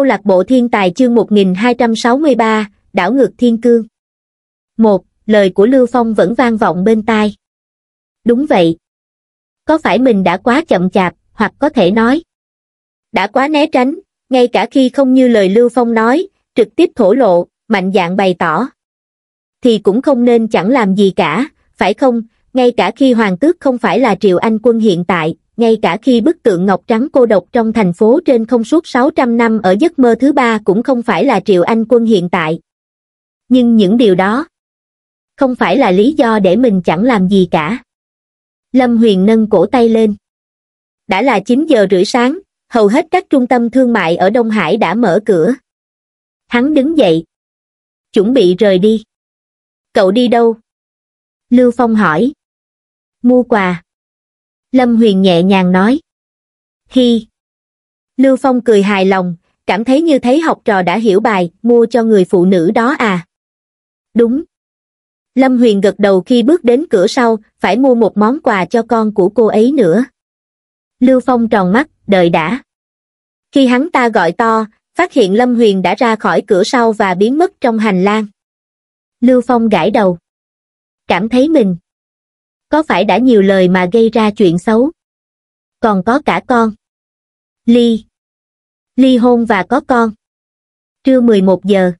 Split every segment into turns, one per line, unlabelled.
Câu lạc bộ thiên tài chương 1263, đảo ngược thiên cương. một Lời của Lưu Phong vẫn vang vọng bên tai. Đúng vậy. Có phải mình đã quá chậm chạp, hoặc có thể nói. Đã quá né tránh, ngay cả khi không như lời Lưu Phong nói, trực tiếp thổ lộ, mạnh dạng bày tỏ. Thì cũng không nên chẳng làm gì cả, phải không, ngay cả khi hoàng tước không phải là triệu anh quân hiện tại, ngay cả khi bức tượng ngọc trắng cô độc trong thành phố trên không suốt 600 năm ở giấc mơ thứ ba cũng không phải là Triệu Anh Quân hiện tại. Nhưng những điều đó không phải là lý do để mình chẳng làm gì cả. Lâm Huyền nâng cổ tay lên. Đã là 9 giờ rưỡi sáng, hầu hết các trung tâm thương mại ở Đông Hải đã mở cửa. Hắn đứng dậy. Chuẩn bị rời đi. Cậu đi đâu? Lưu Phong hỏi. Mua quà. Lâm Huyền nhẹ nhàng nói. Hi! Lưu Phong cười hài lòng, cảm thấy như thấy học trò đã hiểu bài, mua cho người phụ nữ đó à. Đúng. Lâm Huyền gật đầu khi bước đến cửa sau, phải mua một món quà cho con của cô ấy nữa. Lưu Phong tròn mắt, đợi đã. Khi hắn ta gọi to, phát hiện Lâm Huyền đã ra khỏi cửa sau và biến mất trong hành lang. Lưu Phong gãi đầu. Cảm thấy mình có phải đã nhiều lời mà gây ra chuyện xấu? Còn có cả con. Ly. Ly hôn và có con. Trưa 11 giờ.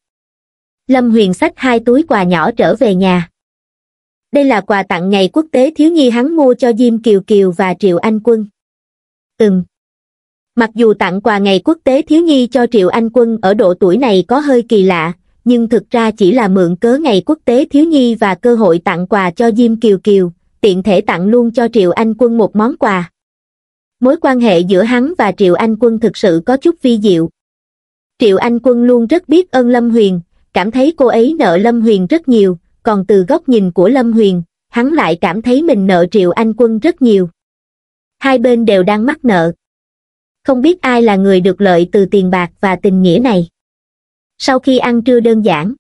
Lâm Huyền xách hai túi quà nhỏ trở về nhà. Đây là quà tặng ngày quốc tế thiếu nhi hắn mua cho Diêm Kiều Kiều và Triệu Anh Quân. Ừm. Mặc dù tặng quà ngày quốc tế thiếu nhi cho Triệu Anh Quân ở độ tuổi này có hơi kỳ lạ, nhưng thực ra chỉ là mượn cớ ngày quốc tế thiếu nhi và cơ hội tặng quà cho Diêm Kiều Kiều, tiện thể tặng luôn cho Triệu Anh Quân một món quà. Mối quan hệ giữa hắn và Triệu Anh Quân thực sự có chút vi diệu. Triệu Anh Quân luôn rất biết ơn Lâm Huyền, cảm thấy cô ấy nợ Lâm Huyền rất nhiều, còn từ góc nhìn của Lâm Huyền, hắn lại cảm thấy mình nợ Triệu Anh Quân rất nhiều. Hai bên đều đang mắc nợ. Không biết ai là người được lợi từ tiền bạc và tình nghĩa này. Sau khi ăn trưa đơn giản,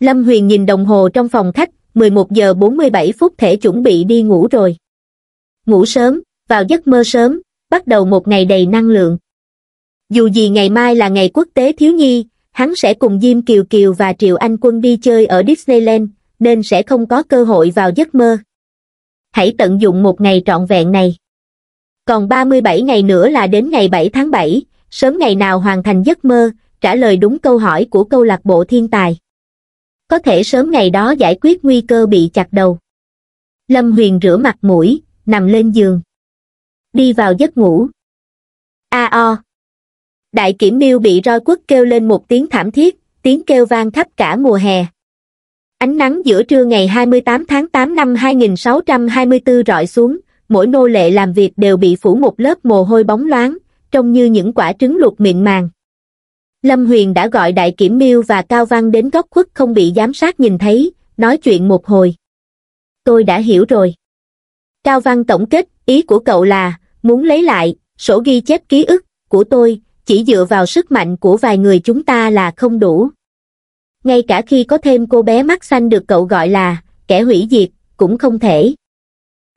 Lâm Huyền nhìn đồng hồ trong phòng khách, 11 giờ 47 phút thể chuẩn bị đi ngủ rồi. Ngủ sớm, vào giấc mơ sớm, bắt đầu một ngày đầy năng lượng. Dù gì ngày mai là ngày quốc tế thiếu nhi, hắn sẽ cùng Diêm Kiều Kiều và Triệu Anh Quân đi chơi ở Disneyland, nên sẽ không có cơ hội vào giấc mơ. Hãy tận dụng một ngày trọn vẹn này. Còn 37 ngày nữa là đến ngày 7 tháng 7, sớm ngày nào hoàn thành giấc mơ, trả lời đúng câu hỏi của câu lạc bộ thiên tài có thể sớm ngày đó giải quyết nguy cơ bị chặt đầu lâm huyền rửa mặt mũi nằm lên giường đi vào giấc ngủ a o đại kiểm miêu bị roi quất kêu lên một tiếng thảm thiết tiếng kêu vang khắp cả mùa hè ánh nắng giữa trưa ngày 28 tháng 8 năm 2624 rọi xuống mỗi nô lệ làm việc đều bị phủ một lớp mồ hôi bóng loáng trông như những quả trứng luộc miệng màng lâm huyền đã gọi đại kiểm miêu và cao văn đến góc khuất không bị giám sát nhìn thấy nói chuyện một hồi tôi đã hiểu rồi cao văn tổng kết ý của cậu là muốn lấy lại sổ ghi chép ký ức của tôi chỉ dựa vào sức mạnh của vài người chúng ta là không đủ ngay cả khi có thêm cô bé mắt xanh được cậu gọi là kẻ hủy diệt cũng không thể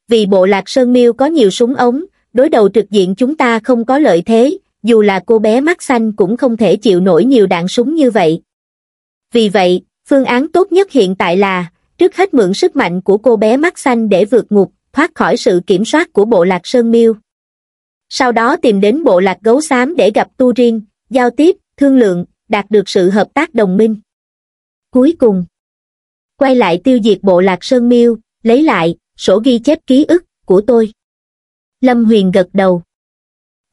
vì bộ lạc sơn miêu có nhiều súng ống đối đầu trực diện chúng ta không có lợi thế dù là cô bé mắt xanh cũng không thể chịu nổi nhiều đạn súng như vậy. Vì vậy, phương án tốt nhất hiện tại là, trước hết mượn sức mạnh của cô bé mắt xanh để vượt ngục, thoát khỏi sự kiểm soát của bộ lạc Sơn Miêu. Sau đó tìm đến bộ lạc gấu xám để gặp tu riêng, giao tiếp, thương lượng, đạt được sự hợp tác đồng minh. Cuối cùng, quay lại tiêu diệt bộ lạc Sơn Miêu, lấy lại, sổ ghi chép ký ức của tôi. Lâm Huyền gật đầu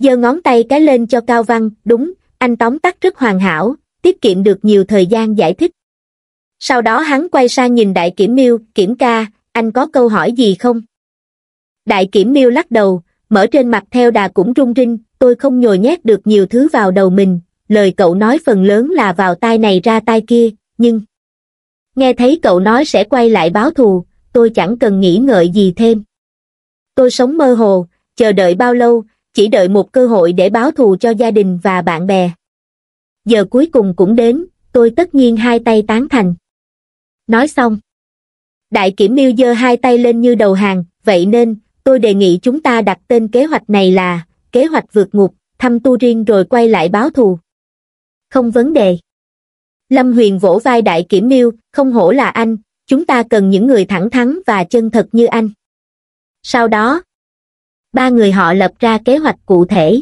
giơ ngón tay cái lên cho cao văn đúng anh tóm tắt rất hoàn hảo tiết kiệm được nhiều thời gian giải thích sau đó hắn quay sang nhìn đại kiểm miêu kiểm ca anh có câu hỏi gì không đại kiểm miêu lắc đầu mở trên mặt theo đà cũng rung rinh tôi không nhồi nhét được nhiều thứ vào đầu mình lời cậu nói phần lớn là vào tai này ra tai kia nhưng nghe thấy cậu nói sẽ quay lại báo thù tôi chẳng cần nghĩ ngợi gì thêm tôi sống mơ hồ chờ đợi bao lâu chỉ đợi một cơ hội để báo thù cho gia đình và bạn bè. Giờ cuối cùng cũng đến, tôi tất nhiên hai tay tán thành. Nói xong. Đại kiểm miêu giơ hai tay lên như đầu hàng, vậy nên, tôi đề nghị chúng ta đặt tên kế hoạch này là kế hoạch vượt ngục, thăm tu riêng rồi quay lại báo thù. Không vấn đề. Lâm Huyền vỗ vai đại kiểm miêu, không hổ là anh, chúng ta cần những người thẳng thắn và chân thật như anh. Sau đó, ba người họ lập ra kế hoạch cụ thể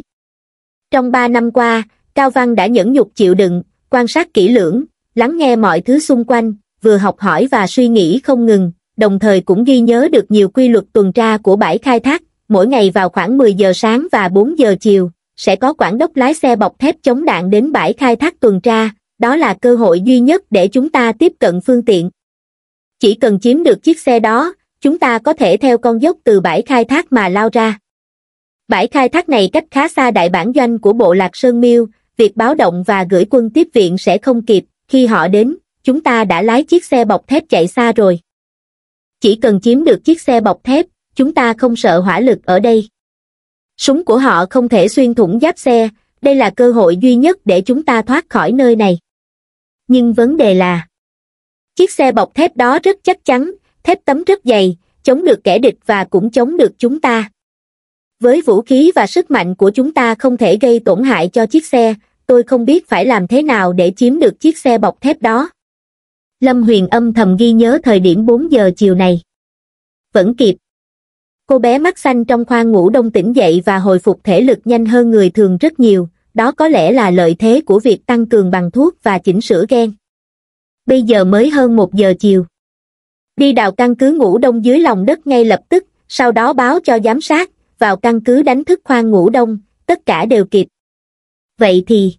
trong ba năm qua cao văn đã nhẫn nhục chịu đựng quan sát kỹ lưỡng lắng nghe mọi thứ xung quanh vừa học hỏi và suy nghĩ không ngừng đồng thời cũng ghi nhớ được nhiều quy luật tuần tra của bãi khai thác mỗi ngày vào khoảng 10 giờ sáng và 4 giờ chiều sẽ có quản đốc lái xe bọc thép chống đạn đến bãi khai thác tuần tra đó là cơ hội duy nhất để chúng ta tiếp cận phương tiện chỉ cần chiếm được chiếc xe đó chúng ta có thể theo con dốc từ bãi khai thác mà lao ra. Bãi khai thác này cách khá xa đại bản doanh của bộ lạc Sơn Miêu, việc báo động và gửi quân tiếp viện sẽ không kịp, khi họ đến, chúng ta đã lái chiếc xe bọc thép chạy xa rồi. Chỉ cần chiếm được chiếc xe bọc thép, chúng ta không sợ hỏa lực ở đây. Súng của họ không thể xuyên thủng giáp xe, đây là cơ hội duy nhất để chúng ta thoát khỏi nơi này. Nhưng vấn đề là, chiếc xe bọc thép đó rất chắc chắn, thép tấm rất dày chống được kẻ địch và cũng chống được chúng ta với vũ khí và sức mạnh của chúng ta không thể gây tổn hại cho chiếc xe tôi không biết phải làm thế nào để chiếm được chiếc xe bọc thép đó lâm huyền âm thầm ghi nhớ thời điểm bốn giờ chiều này vẫn kịp cô bé mắt xanh trong khoang ngủ đông tỉnh dậy và hồi phục thể lực nhanh hơn người thường rất nhiều đó có lẽ là lợi thế của việc tăng cường bằng thuốc và chỉnh sửa gen bây giờ mới hơn một giờ chiều đi đào căn cứ ngủ đông dưới lòng đất ngay lập tức sau đó báo cho giám sát vào căn cứ đánh thức khoan ngủ đông tất cả đều kịp vậy thì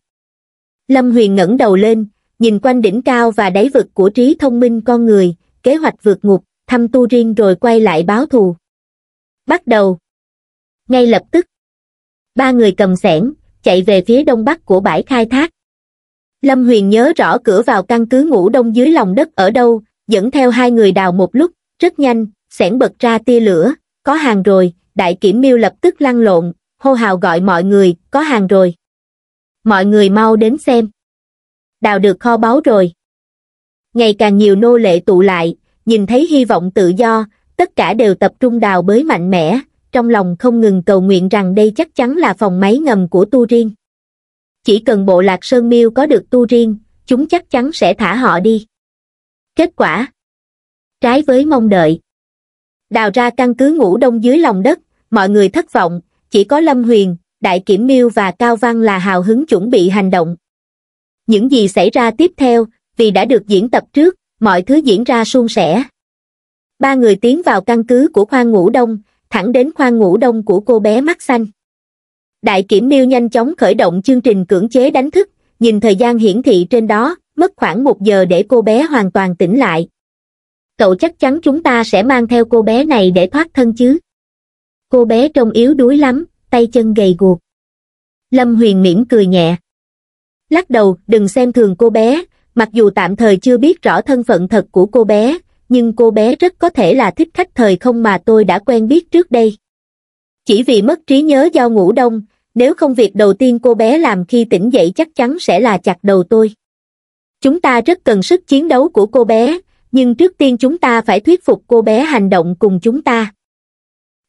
lâm huyền ngẩng đầu lên nhìn quanh đỉnh cao và đáy vực của trí thông minh con người kế hoạch vượt ngục thăm tu riêng rồi quay lại báo thù bắt đầu ngay lập tức ba người cầm sẻn chạy về phía đông bắc của bãi khai thác lâm huyền nhớ rõ cửa vào căn cứ ngủ đông dưới lòng đất ở đâu dẫn theo hai người đào một lúc, rất nhanh, xẻng bật ra tia lửa, có hàng rồi, đại kiểm miêu lập tức lăn lộn, hô hào gọi mọi người, có hàng rồi. Mọi người mau đến xem. Đào được kho báu rồi. Ngày càng nhiều nô lệ tụ lại, nhìn thấy hy vọng tự do, tất cả đều tập trung đào bới mạnh mẽ, trong lòng không ngừng cầu nguyện rằng đây chắc chắn là phòng máy ngầm của tu riêng. Chỉ cần bộ lạc sơn miêu có được tu riêng, chúng chắc chắn sẽ thả họ đi. Kết quả Trái với mong đợi Đào ra căn cứ ngủ đông dưới lòng đất, mọi người thất vọng, chỉ có Lâm Huyền, Đại Kiểm Miêu và Cao Văn là hào hứng chuẩn bị hành động. Những gì xảy ra tiếp theo, vì đã được diễn tập trước, mọi thứ diễn ra suôn sẻ. Ba người tiến vào căn cứ của khoang ngủ đông, thẳng đến khoang ngủ đông của cô bé mắt xanh. Đại Kiểm Miêu nhanh chóng khởi động chương trình cưỡng chế đánh thức, nhìn thời gian hiển thị trên đó, mất khoảng một giờ để cô bé hoàn toàn tỉnh lại. Cậu chắc chắn chúng ta sẽ mang theo cô bé này để thoát thân chứ. Cô bé trông yếu đuối lắm, tay chân gầy guộc. Lâm Huyền mỉm cười nhẹ. Lắc đầu, đừng xem thường cô bé, mặc dù tạm thời chưa biết rõ thân phận thật của cô bé, nhưng cô bé rất có thể là thích khách thời không mà tôi đã quen biết trước đây. Chỉ vì mất trí nhớ do ngủ đông, nếu không việc đầu tiên cô bé làm khi tỉnh dậy chắc chắn sẽ là chặt đầu tôi chúng ta rất cần sức chiến đấu của cô bé nhưng trước tiên chúng ta phải thuyết phục cô bé hành động cùng chúng ta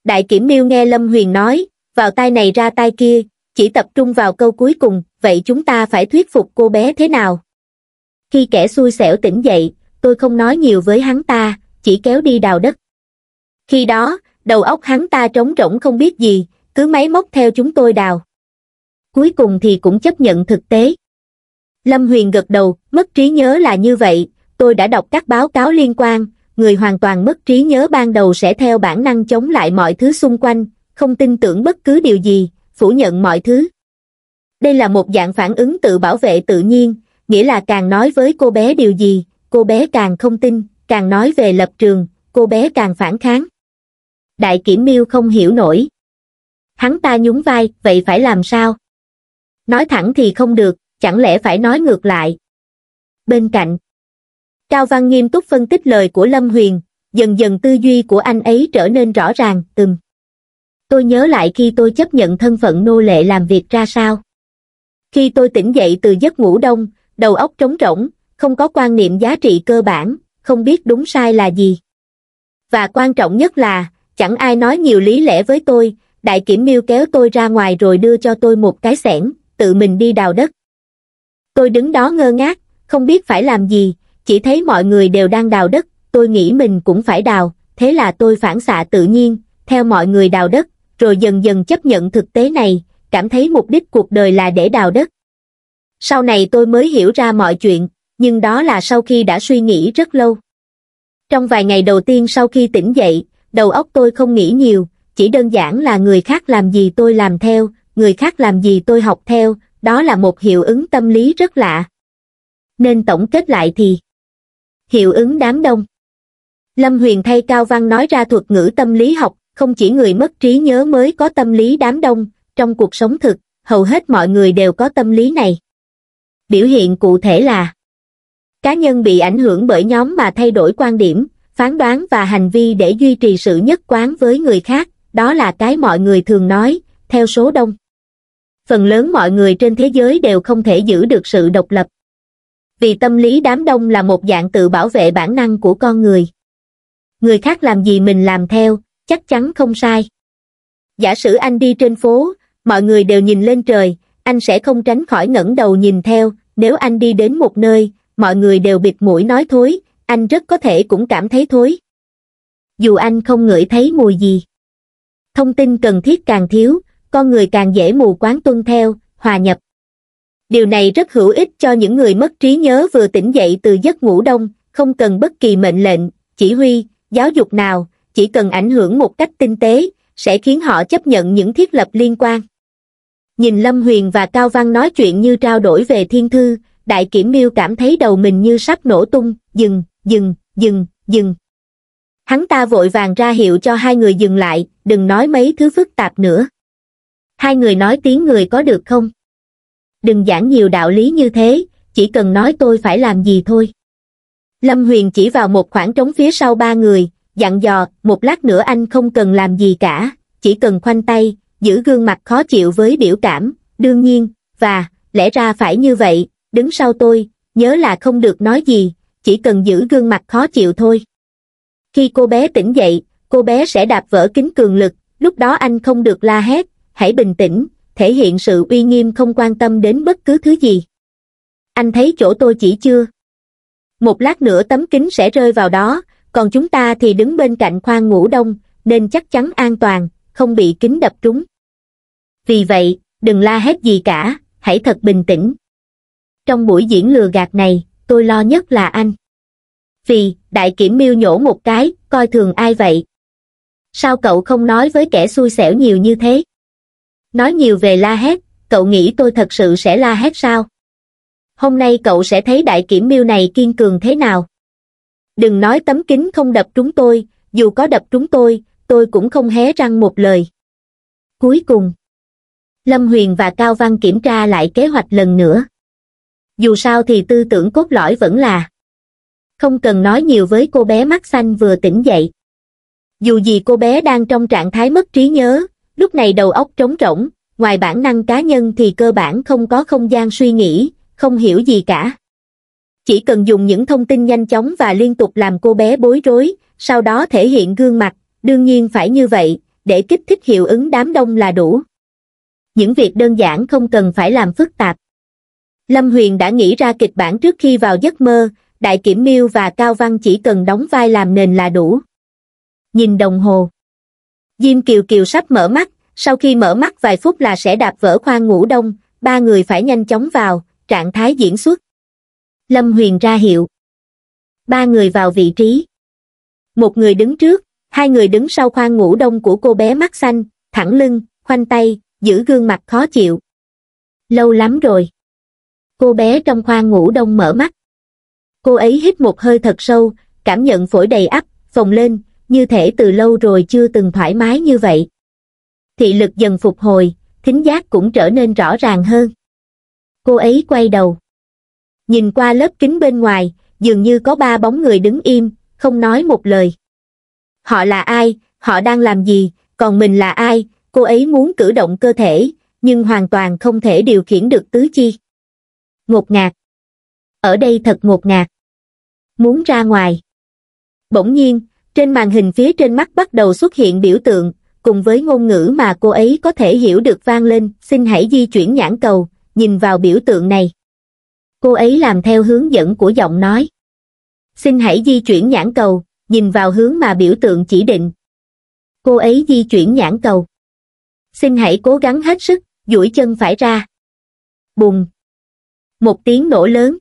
đại kiểm miêu nghe lâm huyền nói vào tay này ra tay kia chỉ tập trung vào câu cuối cùng vậy chúng ta phải thuyết phục cô bé thế nào khi kẻ xui xẻo tỉnh dậy tôi không nói nhiều với hắn ta chỉ kéo đi đào đất khi đó đầu óc hắn ta trống rỗng không biết gì cứ máy móc theo chúng tôi đào cuối cùng thì cũng chấp nhận thực tế lâm huyền gật đầu mất trí nhớ là như vậy tôi đã đọc các báo cáo liên quan người hoàn toàn mất trí nhớ ban đầu sẽ theo bản năng chống lại mọi thứ xung quanh không tin tưởng bất cứ điều gì phủ nhận mọi thứ đây là một dạng phản ứng tự bảo vệ tự nhiên nghĩa là càng nói với cô bé điều gì cô bé càng không tin càng nói về lập trường cô bé càng phản kháng đại kiểm miêu không hiểu nổi hắn ta nhún vai vậy phải làm sao nói thẳng thì không được chẳng lẽ phải nói ngược lại. Bên cạnh, Cao Văn nghiêm túc phân tích lời của Lâm Huyền, dần dần tư duy của anh ấy trở nên rõ ràng, ừm. Tôi nhớ lại khi tôi chấp nhận thân phận nô lệ làm việc ra sao. Khi tôi tỉnh dậy từ giấc ngủ đông, đầu óc trống rỗng, không có quan niệm giá trị cơ bản, không biết đúng sai là gì. Và quan trọng nhất là, chẳng ai nói nhiều lý lẽ với tôi, đại kiểm miêu kéo tôi ra ngoài rồi đưa cho tôi một cái xẻng, tự mình đi đào đất, Tôi đứng đó ngơ ngác, không biết phải làm gì, chỉ thấy mọi người đều đang đào đất, tôi nghĩ mình cũng phải đào, thế là tôi phản xạ tự nhiên, theo mọi người đào đất, rồi dần dần chấp nhận thực tế này, cảm thấy mục đích cuộc đời là để đào đất. Sau này tôi mới hiểu ra mọi chuyện, nhưng đó là sau khi đã suy nghĩ rất lâu. Trong vài ngày đầu tiên sau khi tỉnh dậy, đầu óc tôi không nghĩ nhiều, chỉ đơn giản là người khác làm gì tôi làm theo, người khác làm gì tôi học theo, đó là một hiệu ứng tâm lý rất lạ. Nên tổng kết lại thì Hiệu ứng đám đông Lâm Huyền thay Cao Văn nói ra thuật ngữ tâm lý học, không chỉ người mất trí nhớ mới có tâm lý đám đông, trong cuộc sống thực, hầu hết mọi người đều có tâm lý này. Biểu hiện cụ thể là Cá nhân bị ảnh hưởng bởi nhóm mà thay đổi quan điểm, phán đoán và hành vi để duy trì sự nhất quán với người khác, đó là cái mọi người thường nói, theo số đông phần lớn mọi người trên thế giới đều không thể giữ được sự độc lập vì tâm lý đám đông là một dạng tự bảo vệ bản năng của con người người khác làm gì mình làm theo chắc chắn không sai giả sử anh đi trên phố mọi người đều nhìn lên trời anh sẽ không tránh khỏi ngẩng đầu nhìn theo nếu anh đi đến một nơi mọi người đều bịt mũi nói thối anh rất có thể cũng cảm thấy thối dù anh không ngửi thấy mùi gì thông tin cần thiết càng thiếu con người càng dễ mù quáng tuân theo hòa nhập điều này rất hữu ích cho những người mất trí nhớ vừa tỉnh dậy từ giấc ngủ đông không cần bất kỳ mệnh lệnh chỉ huy giáo dục nào chỉ cần ảnh hưởng một cách tinh tế sẽ khiến họ chấp nhận những thiết lập liên quan nhìn lâm huyền và cao văn nói chuyện như trao đổi về thiên thư đại kiểm miêu cảm thấy đầu mình như sắp nổ tung dừng dừng dừng dừng hắn ta vội vàng ra hiệu cho hai người dừng lại đừng nói mấy thứ phức tạp nữa hai người nói tiếng người có được không? Đừng giảng nhiều đạo lý như thế, chỉ cần nói tôi phải làm gì thôi. Lâm Huyền chỉ vào một khoảng trống phía sau ba người, dặn dò, một lát nữa anh không cần làm gì cả, chỉ cần khoanh tay, giữ gương mặt khó chịu với biểu cảm, đương nhiên, và, lẽ ra phải như vậy, đứng sau tôi, nhớ là không được nói gì, chỉ cần giữ gương mặt khó chịu thôi. Khi cô bé tỉnh dậy, cô bé sẽ đạp vỡ kính cường lực, lúc đó anh không được la hét, hãy bình tĩnh, thể hiện sự uy nghiêm không quan tâm đến bất cứ thứ gì. Anh thấy chỗ tôi chỉ chưa? Một lát nữa tấm kính sẽ rơi vào đó, còn chúng ta thì đứng bên cạnh khoang ngủ đông, nên chắc chắn an toàn, không bị kính đập trúng. Vì vậy, đừng la hét gì cả, hãy thật bình tĩnh. Trong buổi diễn lừa gạt này, tôi lo nhất là anh. Vì, đại kiểm miêu nhổ một cái, coi thường ai vậy? Sao cậu không nói với kẻ xui xẻo nhiều như thế? nói nhiều về la hét cậu nghĩ tôi thật sự sẽ la hét sao hôm nay cậu sẽ thấy đại kiểm miêu này kiên cường thế nào đừng nói tấm kính không đập trúng tôi dù có đập trúng tôi tôi cũng không hé răng một lời cuối cùng lâm huyền và cao văn kiểm tra lại kế hoạch lần nữa dù sao thì tư tưởng cốt lõi vẫn là không cần nói nhiều với cô bé mắt xanh vừa tỉnh dậy dù gì cô bé đang trong trạng thái mất trí nhớ lúc này đầu óc trống rỗng, ngoài bản năng cá nhân thì cơ bản không có không gian suy nghĩ, không hiểu gì cả. Chỉ cần dùng những thông tin nhanh chóng và liên tục làm cô bé bối rối, sau đó thể hiện gương mặt, đương nhiên phải như vậy, để kích thích hiệu ứng đám đông là đủ. Những việc đơn giản không cần phải làm phức tạp. Lâm Huyền đã nghĩ ra kịch bản trước khi vào giấc mơ, Đại Kiểm Miêu và Cao Văn chỉ cần đóng vai làm nền là đủ. Nhìn đồng hồ diêm kiều kiều sắp mở mắt sau khi mở mắt vài phút là sẽ đạp vỡ khoang ngủ đông ba người phải nhanh chóng vào trạng thái diễn xuất lâm huyền ra hiệu ba người vào vị trí một người đứng trước hai người đứng sau khoang ngủ đông của cô bé mắt xanh thẳng lưng khoanh tay giữ gương mặt khó chịu lâu lắm rồi cô bé trong khoang ngủ đông mở mắt cô ấy hít một hơi thật sâu cảm nhận phổi đầy ắp phồng lên như thể từ lâu rồi chưa từng thoải mái như vậy. Thị lực dần phục hồi, thính giác cũng trở nên rõ ràng hơn. Cô ấy quay đầu. Nhìn qua lớp kính bên ngoài, dường như có ba bóng người đứng im, không nói một lời. Họ là ai, họ đang làm gì, còn mình là ai, cô ấy muốn cử động cơ thể, nhưng hoàn toàn không thể điều khiển được tứ chi. Ngột ngạt. Ở đây thật ngột ngạt. Muốn ra ngoài. Bỗng nhiên, trên màn hình phía trên mắt bắt đầu xuất hiện biểu tượng, cùng với ngôn ngữ mà cô ấy có thể hiểu được vang lên, xin hãy di chuyển nhãn cầu, nhìn vào biểu tượng này. Cô ấy làm theo hướng dẫn của giọng nói. Xin hãy di chuyển nhãn cầu, nhìn vào hướng mà biểu tượng chỉ định. Cô ấy di chuyển nhãn cầu. Xin hãy cố gắng hết sức, duỗi chân phải ra. Bùng. Một tiếng nổ lớn.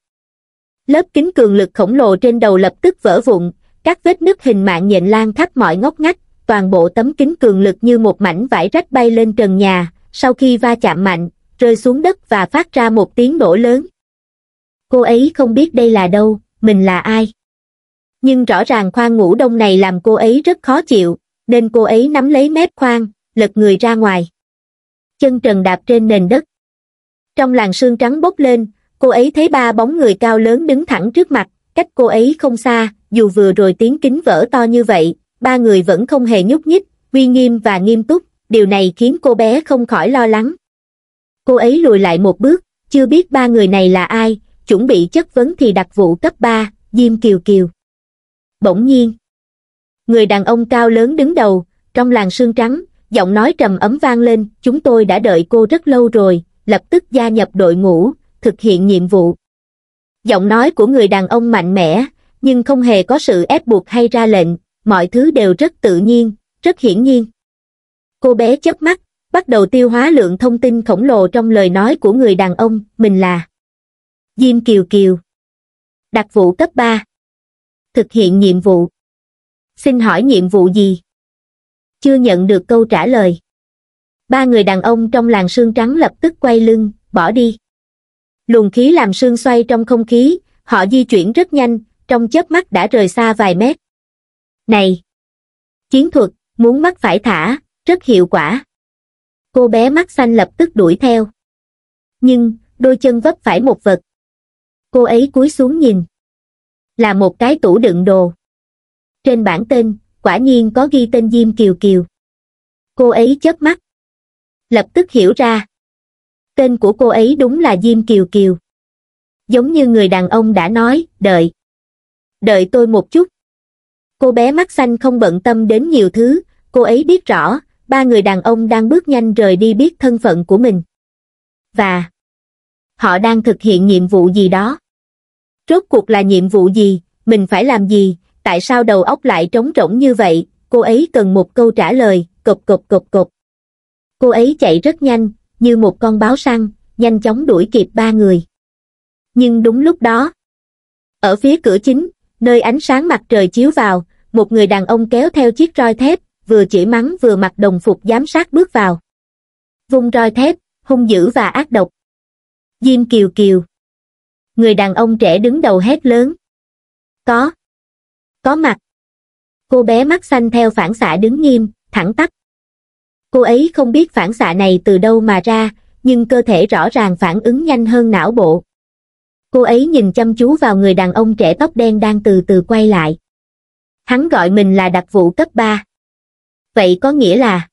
Lớp kính cường lực khổng lồ trên đầu lập tức vỡ vụn, các vết nứt hình mạng nhện lan khắp mọi ngóc ngách, toàn bộ tấm kính cường lực như một mảnh vải rách bay lên trần nhà, sau khi va chạm mạnh, rơi xuống đất và phát ra một tiếng nổ lớn. Cô ấy không biết đây là đâu, mình là ai. Nhưng rõ ràng khoang ngủ đông này làm cô ấy rất khó chịu, nên cô ấy nắm lấy mép khoang, lật người ra ngoài. Chân trần đạp trên nền đất. Trong làn sương trắng bốc lên, cô ấy thấy ba bóng người cao lớn đứng thẳng trước mặt, cách cô ấy không xa, dù vừa rồi tiếng kính vỡ to như vậy, ba người vẫn không hề nhúc nhích, uy nghiêm và nghiêm túc, điều này khiến cô bé không khỏi lo lắng. Cô ấy lùi lại một bước, chưa biết ba người này là ai, chuẩn bị chất vấn thì đặc vụ cấp 3, Diêm Kiều Kiều. Bỗng nhiên, người đàn ông cao lớn đứng đầu, trong làng sương trắng, giọng nói trầm ấm vang lên, chúng tôi đã đợi cô rất lâu rồi, lập tức gia nhập đội ngũ, thực hiện nhiệm vụ giọng nói của người đàn ông mạnh mẽ nhưng không hề có sự ép buộc hay ra lệnh mọi thứ đều rất tự nhiên rất hiển nhiên cô bé chớp mắt bắt đầu tiêu hóa lượng thông tin khổng lồ trong lời nói của người đàn ông mình là diêm kiều kiều đặc vụ cấp ba thực hiện nhiệm vụ xin hỏi nhiệm vụ gì chưa nhận được câu trả lời ba người đàn ông trong làng sương trắng lập tức quay lưng bỏ đi luồng khí làm sương xoay trong không khí họ di chuyển rất nhanh trong chớp mắt đã rời xa vài mét này chiến thuật muốn mắt phải thả rất hiệu quả cô bé mắt xanh lập tức đuổi theo nhưng đôi chân vấp phải một vật cô ấy cúi xuống nhìn là một cái tủ đựng đồ trên bảng tên quả nhiên có ghi tên diêm kiều kiều cô ấy chớp mắt lập tức hiểu ra tên của cô ấy đúng là Diêm Kiều Kiều. Giống như người đàn ông đã nói, đợi. Đợi tôi một chút. Cô bé mắt xanh không bận tâm đến nhiều thứ, cô ấy biết rõ, ba người đàn ông đang bước nhanh rời đi biết thân phận của mình. Và họ đang thực hiện nhiệm vụ gì đó. Rốt cuộc là nhiệm vụ gì, mình phải làm gì, tại sao đầu óc lại trống rỗng như vậy, cô ấy cần một câu trả lời, cộp cộp cộp cộp. Cô ấy chạy rất nhanh, như một con báo săn, nhanh chóng đuổi kịp ba người. Nhưng đúng lúc đó, ở phía cửa chính, nơi ánh sáng mặt trời chiếu vào, một người đàn ông kéo theo chiếc roi thép, vừa chỉ mắng vừa mặc đồng phục giám sát bước vào. Vung roi thép, hung dữ và ác độc. Diêm Kiều Kiều. Người đàn ông trẻ đứng đầu hét lớn. Có. Có mặt. Cô bé mắt xanh theo phản xạ đứng nghiêm, thẳng tắp. Cô ấy không biết phản xạ này từ đâu mà ra, nhưng cơ thể rõ ràng phản ứng nhanh hơn não bộ. Cô ấy nhìn chăm chú vào người đàn ông trẻ tóc đen đang từ từ quay lại. Hắn gọi mình là đặc vụ cấp 3. Vậy có nghĩa là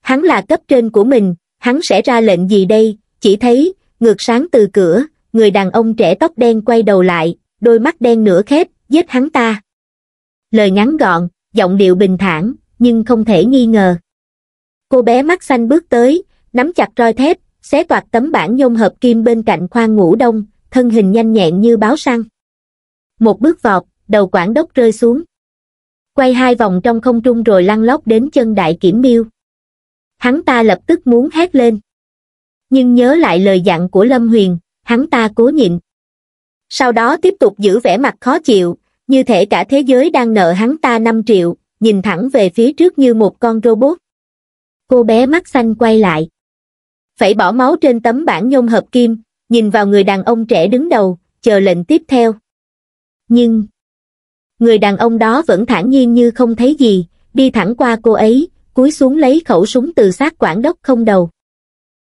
hắn là cấp trên của mình, hắn sẽ ra lệnh gì đây? Chỉ thấy, ngược sáng từ cửa, người đàn ông trẻ tóc đen quay đầu lại, đôi mắt đen nửa khép, giết hắn ta. Lời ngắn gọn, giọng điệu bình thản, nhưng không thể nghi ngờ cô bé mắt xanh bước tới nắm chặt roi thép xé toạc tấm bảng nhôm hợp kim bên cạnh khoang ngủ đông thân hình nhanh nhẹn như báo săn một bước vọt đầu quản đốc rơi xuống quay hai vòng trong không trung rồi lăn lóc đến chân đại kiểm miêu hắn ta lập tức muốn hét lên nhưng nhớ lại lời dặn của lâm huyền hắn ta cố nhịn sau đó tiếp tục giữ vẻ mặt khó chịu như thể cả thế giới đang nợ hắn ta năm triệu nhìn thẳng về phía trước như một con robot cô bé mắt xanh quay lại. Phải bỏ máu trên tấm bảng nhôm hợp kim, nhìn vào người đàn ông trẻ đứng đầu, chờ lệnh tiếp theo. Nhưng, người đàn ông đó vẫn thản nhiên như không thấy gì, đi thẳng qua cô ấy, cúi xuống lấy khẩu súng từ sát quản đốc không đầu.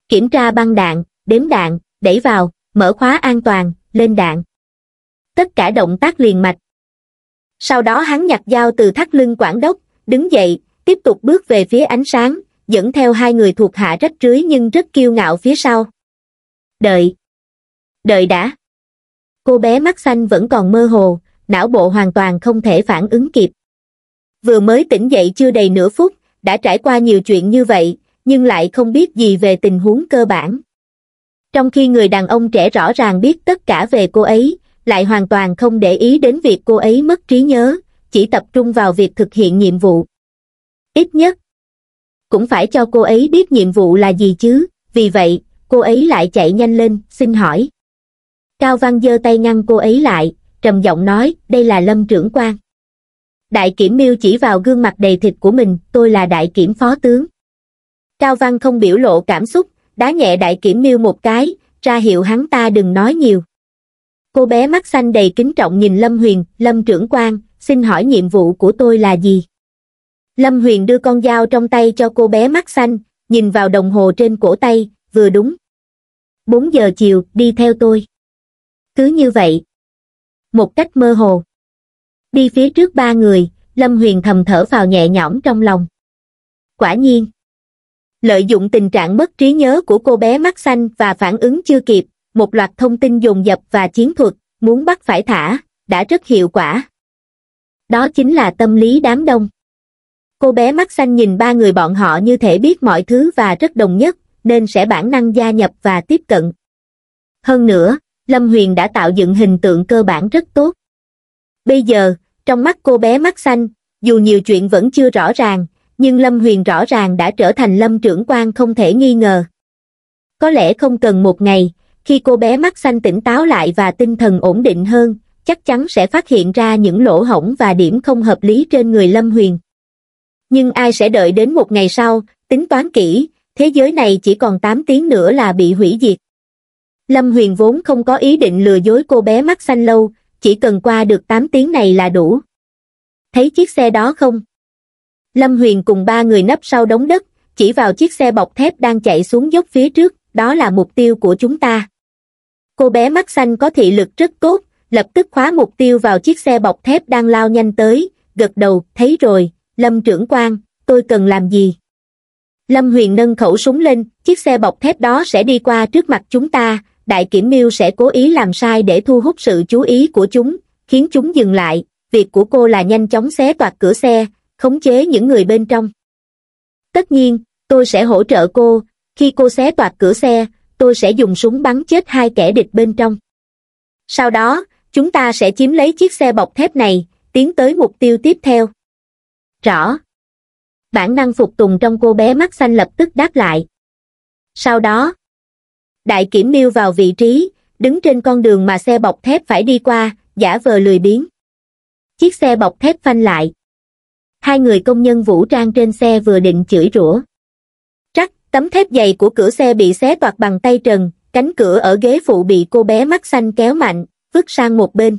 Kiểm tra băng đạn, đếm đạn, đẩy vào, mở khóa an toàn, lên đạn. Tất cả động tác liền mạch. Sau đó hắn nhặt dao từ thắt lưng quản đốc, đứng dậy, tiếp tục bước về phía ánh sáng, dẫn theo hai người thuộc hạ rách rưới nhưng rất kiêu ngạo phía sau. Đợi! Đợi đã! Cô bé mắt xanh vẫn còn mơ hồ, não bộ hoàn toàn không thể phản ứng kịp. Vừa mới tỉnh dậy chưa đầy nửa phút, đã trải qua nhiều chuyện như vậy, nhưng lại không biết gì về tình huống cơ bản. Trong khi người đàn ông trẻ rõ ràng biết tất cả về cô ấy, lại hoàn toàn không để ý đến việc cô ấy mất trí nhớ, chỉ tập trung vào việc thực hiện nhiệm vụ. Ít nhất, cũng phải cho cô ấy biết nhiệm vụ là gì chứ, vì vậy, cô ấy lại chạy nhanh lên, xin hỏi. Cao Văn giơ tay ngăn cô ấy lại, trầm giọng nói, đây là Lâm trưởng quan. Đại kiểm miêu chỉ vào gương mặt đầy thịt của mình, tôi là đại kiểm phó tướng. Cao Văn không biểu lộ cảm xúc, đá nhẹ đại kiểm miêu một cái, ra hiệu hắn ta đừng nói nhiều. Cô bé mắt xanh đầy kính trọng nhìn Lâm Huyền, Lâm trưởng quan, xin hỏi nhiệm vụ của tôi là gì? lâm huyền đưa con dao trong tay cho cô bé mắt xanh nhìn vào đồng hồ trên cổ tay vừa đúng bốn giờ chiều đi theo tôi cứ như vậy một cách mơ hồ đi phía trước ba người lâm huyền thầm thở vào nhẹ nhõm trong lòng quả nhiên lợi dụng tình trạng mất trí nhớ của cô bé mắt xanh và phản ứng chưa kịp một loạt thông tin dồn dập và chiến thuật muốn bắt phải thả đã rất hiệu quả đó chính là tâm lý đám đông Cô bé mắt xanh nhìn ba người bọn họ như thể biết mọi thứ và rất đồng nhất, nên sẽ bản năng gia nhập và tiếp cận. Hơn nữa, Lâm Huyền đã tạo dựng hình tượng cơ bản rất tốt. Bây giờ, trong mắt cô bé mắt xanh, dù nhiều chuyện vẫn chưa rõ ràng, nhưng Lâm Huyền rõ ràng đã trở thành Lâm trưởng quan không thể nghi ngờ. Có lẽ không cần một ngày, khi cô bé mắt xanh tỉnh táo lại và tinh thần ổn định hơn, chắc chắn sẽ phát hiện ra những lỗ hổng và điểm không hợp lý trên người Lâm Huyền nhưng ai sẽ đợi đến một ngày sau, tính toán kỹ, thế giới này chỉ còn 8 tiếng nữa là bị hủy diệt. Lâm Huyền vốn không có ý định lừa dối cô bé mắt xanh lâu, chỉ cần qua được 8 tiếng này là đủ. Thấy chiếc xe đó không? Lâm Huyền cùng ba người nấp sau đống đất, chỉ vào chiếc xe bọc thép đang chạy xuống dốc phía trước, đó là mục tiêu của chúng ta. Cô bé mắt xanh có thị lực rất tốt, lập tức khóa mục tiêu vào chiếc xe bọc thép đang lao nhanh tới, gật đầu, thấy rồi, Lâm trưởng quan, tôi cần làm gì? Lâm Huyền nâng khẩu súng lên, chiếc xe bọc thép đó sẽ đi qua trước mặt chúng ta, đại kiểm miêu sẽ cố ý làm sai để thu hút sự chú ý của chúng, khiến chúng dừng lại, việc của cô là nhanh chóng xé toạc cửa xe, khống chế những người bên trong. Tất nhiên, tôi sẽ hỗ trợ cô, khi cô xé toạc cửa xe, tôi sẽ dùng súng bắn chết hai kẻ địch bên trong. Sau đó, chúng ta sẽ chiếm lấy chiếc xe bọc thép này, tiến tới mục tiêu tiếp theo. Rõ. Bản năng phục tùng trong cô bé mắt xanh lập tức đáp lại. Sau đó, đại kiểm miêu vào vị trí, đứng trên con đường mà xe bọc thép phải đi qua, giả vờ lười biếng. Chiếc xe bọc thép phanh lại. Hai người công nhân vũ trang trên xe vừa định chửi rủa. chắc tấm thép dày của cửa xe bị xé toạc bằng tay trần, cánh cửa ở ghế phụ bị cô bé mắt xanh kéo mạnh, vứt sang một bên.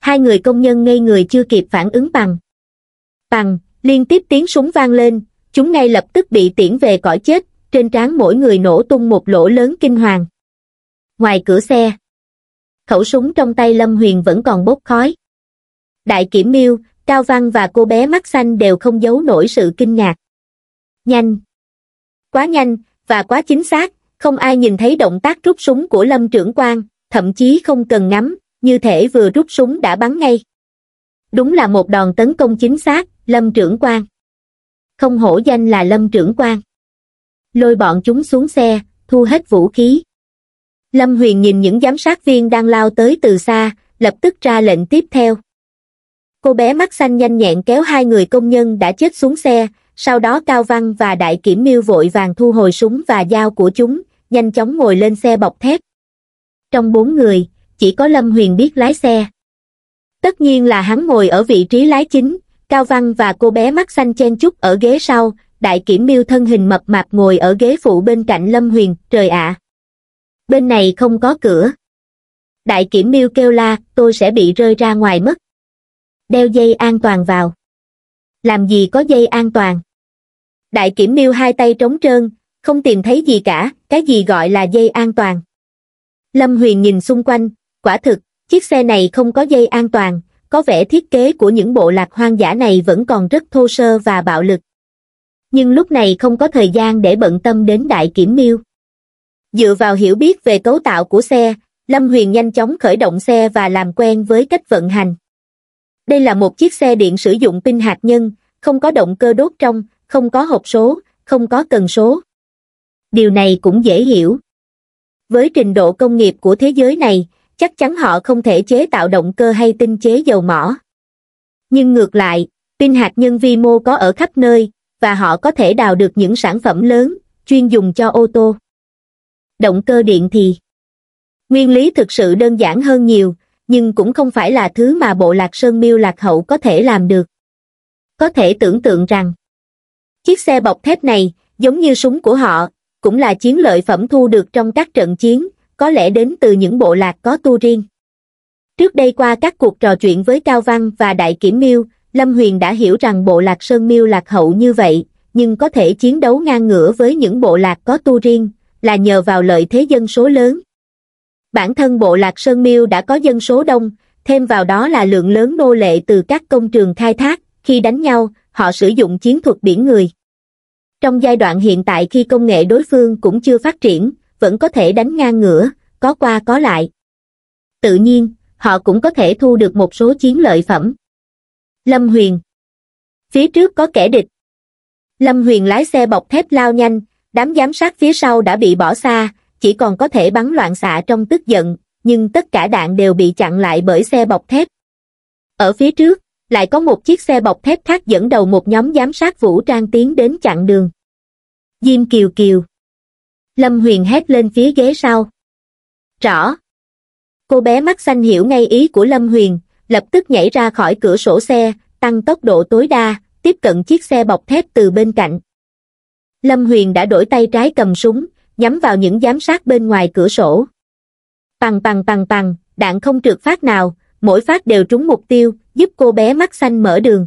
Hai người công nhân ngây người chưa kịp phản ứng bằng bằng, liên tiếp tiếng súng vang lên, chúng ngay lập tức bị tiễn về cõi chết, trên trán mỗi người nổ tung một lỗ lớn kinh hoàng. Ngoài cửa xe, khẩu súng trong tay Lâm Huyền vẫn còn bốc khói. Đại kiểm miêu, Cao Văn và cô bé mắt xanh đều không giấu nổi sự kinh ngạc. Nhanh, quá nhanh, và quá chính xác, không ai nhìn thấy động tác rút súng của Lâm trưởng quan, thậm chí không cần ngắm, như thể vừa rút súng đã bắn ngay. Đúng là một đòn tấn công chính xác, Lâm trưởng quan. Không hổ danh là Lâm trưởng quan. Lôi bọn chúng xuống xe, thu hết vũ khí. Lâm Huyền nhìn những giám sát viên đang lao tới từ xa, lập tức ra lệnh tiếp theo. Cô bé mắt xanh nhanh nhẹn kéo hai người công nhân đã chết xuống xe, sau đó Cao Văn và Đại Kiểm Miêu vội vàng thu hồi súng và dao của chúng, nhanh chóng ngồi lên xe bọc thép. Trong bốn người, chỉ có Lâm Huyền biết lái xe. Tất nhiên là hắn ngồi ở vị trí lái chính, Cao Văn và cô bé mắt xanh chen chút ở ghế sau, đại kiểm miêu thân hình mập mạp ngồi ở ghế phụ bên cạnh Lâm Huyền, trời ạ! Bên này không có cửa. Đại kiểm miêu kêu la, tôi sẽ bị rơi ra ngoài mất. Đeo dây an toàn vào. Làm gì có dây an toàn? Đại kiểm miêu hai tay trống trơn, không tìm thấy gì cả, cái gì gọi là dây an toàn. Lâm Huyền nhìn xung quanh, quả thực, chiếc xe này không có dây an toàn, có vẻ thiết kế của những bộ lạc hoang dã này vẫn còn rất thô sơ và bạo lực. Nhưng lúc này không có thời gian để bận tâm đến đại kiểm miêu. Dựa vào hiểu biết về cấu tạo của xe, Lâm Huyền nhanh chóng khởi động xe và làm quen với cách vận hành. Đây là một chiếc xe điện sử dụng pin hạt nhân, không có động cơ đốt trong, không có hộp số, không có cần số. Điều này cũng dễ hiểu. Với trình độ công nghiệp của thế giới này, chắc chắn họ không thể chế tạo động cơ hay tinh chế dầu mỏ. Nhưng ngược lại, pin hạt nhân vi mô có ở khắp nơi, và họ có thể đào được những sản phẩm lớn, chuyên dùng cho ô tô. Động cơ điện thì Nguyên lý thực sự đơn giản hơn nhiều, nhưng cũng không phải là thứ mà bộ lạc sơn miêu lạc hậu có thể làm được. Có thể tưởng tượng rằng, chiếc xe bọc thép này, giống như súng của họ, cũng là chiến lợi phẩm thu được trong các trận chiến, có lẽ đến từ những bộ lạc có tu riêng. Trước đây qua các cuộc trò chuyện với Cao Văn và Đại Kiểm Miêu, Lâm Huyền đã hiểu rằng bộ lạc Sơn Miêu lạc hậu như vậy, nhưng có thể chiến đấu ngang ngửa với những bộ lạc có tu riêng, là nhờ vào lợi thế dân số lớn. Bản thân bộ lạc Sơn Miêu đã có dân số đông, thêm vào đó là lượng lớn nô lệ từ các công trường khai thác, khi đánh nhau, họ sử dụng chiến thuật biển người. Trong giai đoạn hiện tại khi công nghệ đối phương cũng chưa phát triển, vẫn có thể đánh ngang ngửa, có qua có lại. Tự nhiên, họ cũng có thể thu được một số chiến lợi phẩm. Lâm Huyền Phía trước có kẻ địch. Lâm Huyền lái xe bọc thép lao nhanh, đám giám sát phía sau đã bị bỏ xa, chỉ còn có thể bắn loạn xạ trong tức giận, nhưng tất cả đạn đều bị chặn lại bởi xe bọc thép. Ở phía trước, lại có một chiếc xe bọc thép khác dẫn đầu một nhóm giám sát vũ trang tiến đến chặn đường. Diêm Kiều Kiều Lâm Huyền hét lên phía ghế sau. Rõ. Cô bé mắt xanh hiểu ngay ý của Lâm Huyền, lập tức nhảy ra khỏi cửa sổ xe, tăng tốc độ tối đa, tiếp cận chiếc xe bọc thép từ bên cạnh. Lâm Huyền đã đổi tay trái cầm súng, nhắm vào những giám sát bên ngoài cửa sổ. Bằng bằng bằng bằng, đạn không trượt phát nào, mỗi phát đều trúng mục tiêu, giúp cô bé mắt xanh mở đường.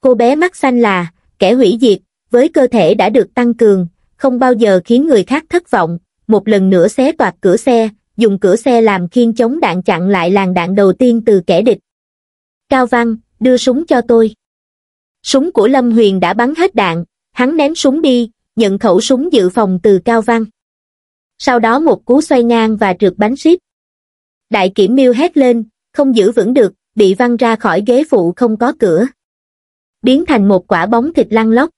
Cô bé mắt xanh là kẻ hủy diệt, với cơ thể đã được tăng cường, không bao giờ khiến người khác thất vọng, một lần nữa xé toạc cửa xe, dùng cửa xe làm khiên chống đạn chặn lại làn đạn đầu tiên từ kẻ địch. Cao Văn, đưa súng cho tôi. Súng của Lâm Huyền đã bắn hết đạn, hắn ném súng đi, nhận khẩu súng dự phòng từ Cao Văn. Sau đó một cú xoay ngang và trượt bánh ship. Đại kiểm miêu hét lên, không giữ vững được, bị văng ra khỏi ghế phụ không có cửa. Biến thành một quả bóng thịt lăn lóc,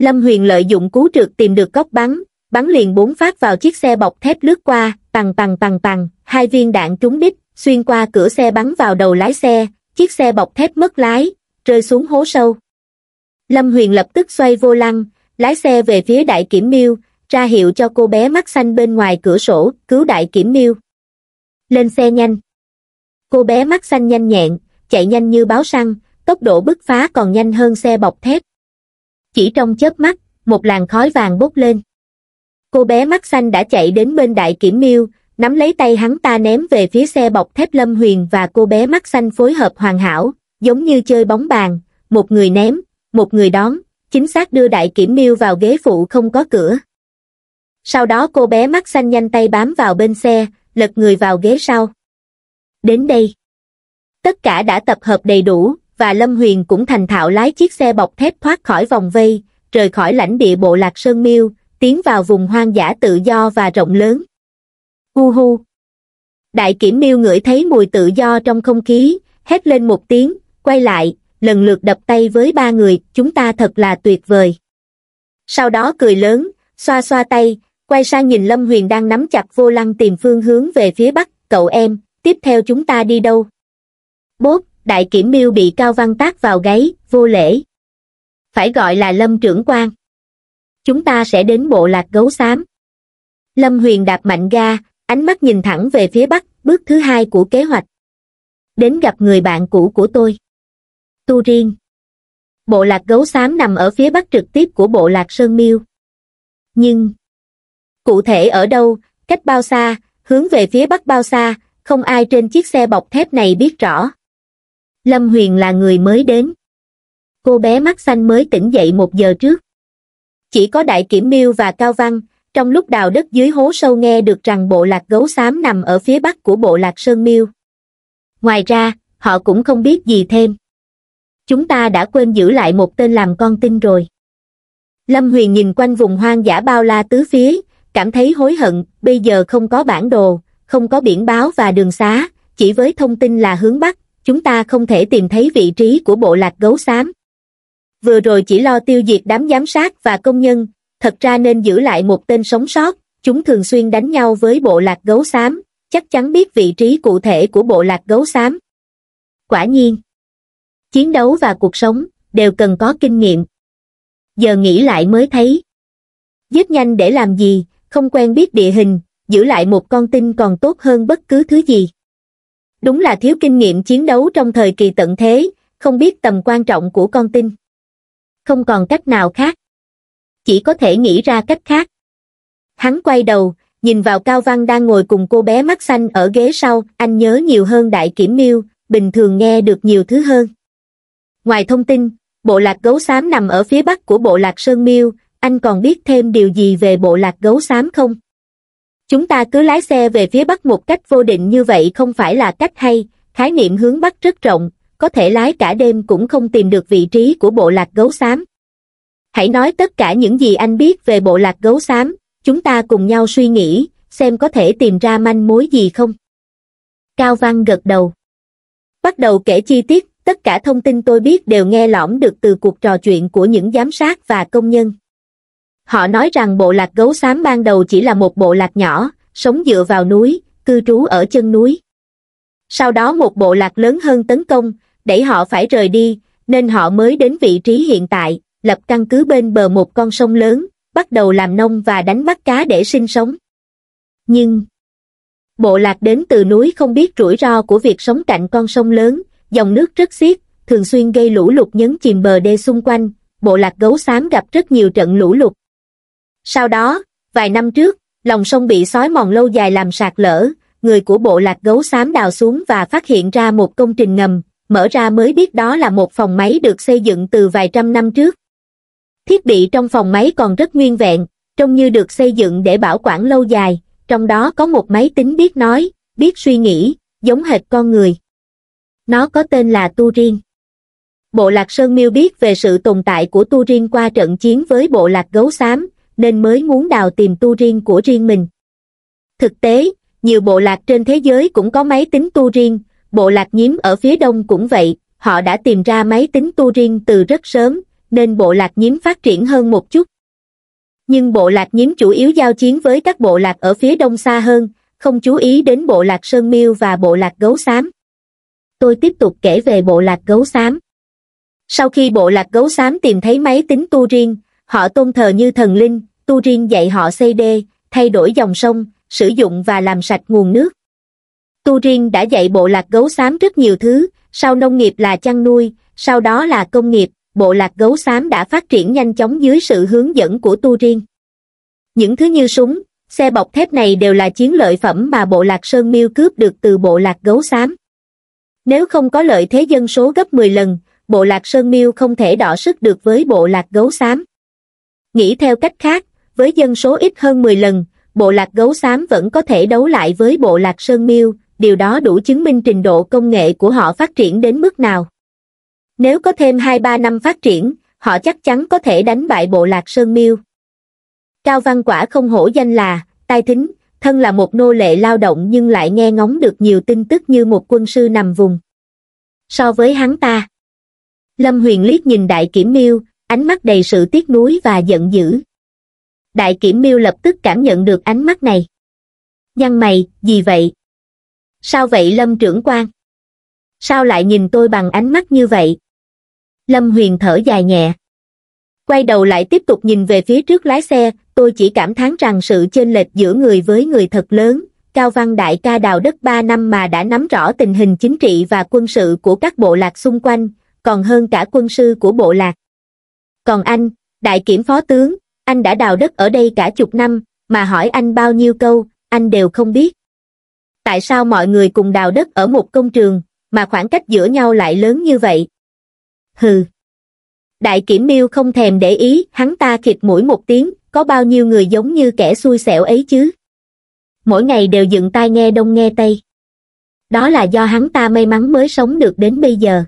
Lâm Huyền lợi dụng cú trượt tìm được góc bắn, bắn liền bốn phát vào chiếc xe bọc thép lướt qua, tằng tằng tằng tằng, hai viên đạn trúng đích, xuyên qua cửa xe bắn vào đầu lái xe, chiếc xe bọc thép mất lái, rơi xuống hố sâu. Lâm Huyền lập tức xoay vô lăng, lái xe về phía đại kiểm miêu, ra hiệu cho cô bé mắt xanh bên ngoài cửa sổ, cứu đại kiểm miêu. Lên xe nhanh. Cô bé mắt xanh nhanh nhẹn, chạy nhanh như báo săn, tốc độ bứt phá còn nhanh hơn xe bọc thép chỉ trong chớp mắt một làn khói vàng bốc lên cô bé mắt xanh đã chạy đến bên đại kiểm miêu nắm lấy tay hắn ta ném về phía xe bọc thép lâm huyền và cô bé mắt xanh phối hợp hoàn hảo giống như chơi bóng bàn một người ném một người đón chính xác đưa đại kiểm miêu vào ghế phụ không có cửa sau đó cô bé mắt xanh nhanh tay bám vào bên xe lật người vào ghế sau đến đây tất cả đã tập hợp đầy đủ và Lâm Huyền cũng thành thạo lái chiếc xe bọc thép thoát khỏi vòng vây, rời khỏi lãnh địa bộ lạc Sơn Miêu, tiến vào vùng hoang dã tự do và rộng lớn. Hu hu! Đại kiểm miêu ngửi thấy mùi tự do trong không khí, hét lên một tiếng, quay lại, lần lượt đập tay với ba người, chúng ta thật là tuyệt vời. Sau đó cười lớn, xoa xoa tay, quay sang nhìn Lâm Huyền đang nắm chặt vô lăng tìm phương hướng về phía bắc, cậu em, tiếp theo chúng ta đi đâu? Bốp! đại kiểm miêu bị cao văn tác vào gáy vô lễ phải gọi là lâm trưởng quan chúng ta sẽ đến bộ lạc gấu xám lâm huyền đạp mạnh ga ánh mắt nhìn thẳng về phía bắc bước thứ hai của kế hoạch đến gặp người bạn cũ của tôi tu riêng bộ lạc gấu xám nằm ở phía bắc trực tiếp của bộ lạc sơn miêu nhưng cụ thể ở đâu cách bao xa hướng về phía bắc bao xa không ai trên chiếc xe bọc thép này biết rõ Lâm Huyền là người mới đến. Cô bé mắt xanh mới tỉnh dậy một giờ trước. Chỉ có Đại Kiểm Miêu và Cao Văn, trong lúc đào đất dưới hố sâu nghe được rằng bộ lạc gấu xám nằm ở phía bắc của bộ lạc Sơn Miêu. Ngoài ra, họ cũng không biết gì thêm. Chúng ta đã quên giữ lại một tên làm con tin rồi. Lâm Huyền nhìn quanh vùng hoang dã bao la tứ phía, cảm thấy hối hận, bây giờ không có bản đồ, không có biển báo và đường xá, chỉ với thông tin là hướng Bắc, chúng ta không thể tìm thấy vị trí của bộ lạc gấu xám vừa rồi chỉ lo tiêu diệt đám giám sát và công nhân thật ra nên giữ lại một tên sống sót chúng thường xuyên đánh nhau với bộ lạc gấu xám chắc chắn biết vị trí cụ thể của bộ lạc gấu xám quả nhiên chiến đấu và cuộc sống đều cần có kinh nghiệm giờ nghĩ lại mới thấy giết nhanh để làm gì không quen biết địa hình giữ lại một con tin còn tốt hơn bất cứ thứ gì đúng là thiếu kinh nghiệm chiến đấu trong thời kỳ tận thế không biết tầm quan trọng của con tin không còn cách nào khác chỉ có thể nghĩ ra cách khác hắn quay đầu nhìn vào cao văn đang ngồi cùng cô bé mắt xanh ở ghế sau anh nhớ nhiều hơn đại kiểm miêu bình thường nghe được nhiều thứ hơn ngoài thông tin bộ lạc gấu xám nằm ở phía bắc của bộ lạc sơn miêu anh còn biết thêm điều gì về bộ lạc gấu xám không chúng ta cứ lái xe về phía bắc một cách vô định như vậy không phải là cách hay khái niệm hướng bắc rất rộng có thể lái cả đêm cũng không tìm được vị trí của bộ lạc gấu xám hãy nói tất cả những gì anh biết về bộ lạc gấu xám chúng ta cùng nhau suy nghĩ xem có thể tìm ra manh mối gì không cao văn gật đầu bắt đầu kể chi tiết tất cả thông tin tôi biết đều nghe lõm được từ cuộc trò chuyện của những giám sát và công nhân Họ nói rằng bộ lạc gấu xám ban đầu chỉ là một bộ lạc nhỏ, sống dựa vào núi, cư trú ở chân núi. Sau đó một bộ lạc lớn hơn tấn công, đẩy họ phải rời đi, nên họ mới đến vị trí hiện tại, lập căn cứ bên bờ một con sông lớn, bắt đầu làm nông và đánh bắt cá để sinh sống. Nhưng, bộ lạc đến từ núi không biết rủi ro của việc sống cạnh con sông lớn, dòng nước rất xiết, thường xuyên gây lũ lụt nhấn chìm bờ đê xung quanh, bộ lạc gấu xám gặp rất nhiều trận lũ lụt, sau đó, vài năm trước, lòng sông bị sói mòn lâu dài làm sạt lở, người của bộ lạc gấu xám đào xuống và phát hiện ra một công trình ngầm, mở ra mới biết đó là một phòng máy được xây dựng từ vài trăm năm trước. Thiết bị trong phòng máy còn rất nguyên vẹn, trông như được xây dựng để bảo quản lâu dài, trong đó có một máy tính biết nói, biết suy nghĩ, giống hệt con người. Nó có tên là Tu Riêng. Bộ lạc Sơn Miêu biết về sự tồn tại của Tu Riêng qua trận chiến với bộ lạc Gấu Xám, nên mới muốn đào tìm tu riêng của riêng mình. Thực tế, nhiều bộ lạc trên thế giới cũng có máy tính tu riêng, bộ lạc nhiếm ở phía đông cũng vậy, họ đã tìm ra máy tính tu riêng từ rất sớm, nên bộ lạc nhiếm phát triển hơn một chút. Nhưng bộ lạc nhiếm chủ yếu giao chiến với các bộ lạc ở phía đông xa hơn, không chú ý đến bộ lạc Sơn Miêu và bộ lạc Gấu Xám. Tôi tiếp tục kể về bộ lạc Gấu Xám. Sau khi bộ lạc Gấu Xám tìm thấy máy tính tu riêng, họ tôn thờ như thần linh, tu riêng dạy họ xây đê, thay đổi dòng sông, sử dụng và làm sạch nguồn nước. Tu riêng đã dạy bộ lạc gấu xám rất nhiều thứ, sau nông nghiệp là chăn nuôi, sau đó là công nghiệp, bộ lạc gấu xám đã phát triển nhanh chóng dưới sự hướng dẫn của tu riêng. Những thứ như súng, xe bọc thép này đều là chiến lợi phẩm mà bộ lạc Sơn Miêu cướp được từ bộ lạc gấu xám. Nếu không có lợi thế dân số gấp 10 lần, bộ lạc Sơn Miêu không thể đỏ sức được với bộ lạc gấu xám. Nghĩ theo cách khác, với dân số ít hơn 10 lần, bộ lạc gấu xám vẫn có thể đấu lại với bộ lạc sơn miêu, điều đó đủ chứng minh trình độ công nghệ của họ phát triển đến mức nào. Nếu có thêm 2-3 năm phát triển, họ chắc chắn có thể đánh bại bộ lạc sơn miêu. Cao Văn Quả không hổ danh là, tai thính, thân là một nô lệ lao động nhưng lại nghe ngóng được nhiều tin tức như một quân sư nằm vùng. So với hắn ta, Lâm Huyền liếc nhìn đại kiểm miêu, ánh mắt đầy sự tiếc nuối và giận dữ đại kiểm miêu lập tức cảm nhận được ánh mắt này nhăn mày gì vậy sao vậy lâm trưởng quan sao lại nhìn tôi bằng ánh mắt như vậy lâm huyền thở dài nhẹ quay đầu lại tiếp tục nhìn về phía trước lái xe tôi chỉ cảm thán rằng sự chênh lệch giữa người với người thật lớn cao văn đại ca đào đất ba năm mà đã nắm rõ tình hình chính trị và quân sự của các bộ lạc xung quanh còn hơn cả quân sư của bộ lạc còn anh đại kiểm phó tướng anh đã đào đất ở đây cả chục năm, mà hỏi anh bao nhiêu câu, anh đều không biết. Tại sao mọi người cùng đào đất ở một công trường, mà khoảng cách giữa nhau lại lớn như vậy? Hừ. Đại kiểm miêu không thèm để ý, hắn ta khịt mũi một tiếng, có bao nhiêu người giống như kẻ xui xẻo ấy chứ? Mỗi ngày đều dựng tai nghe đông nghe tây. Đó là do hắn ta may mắn mới sống được đến bây giờ.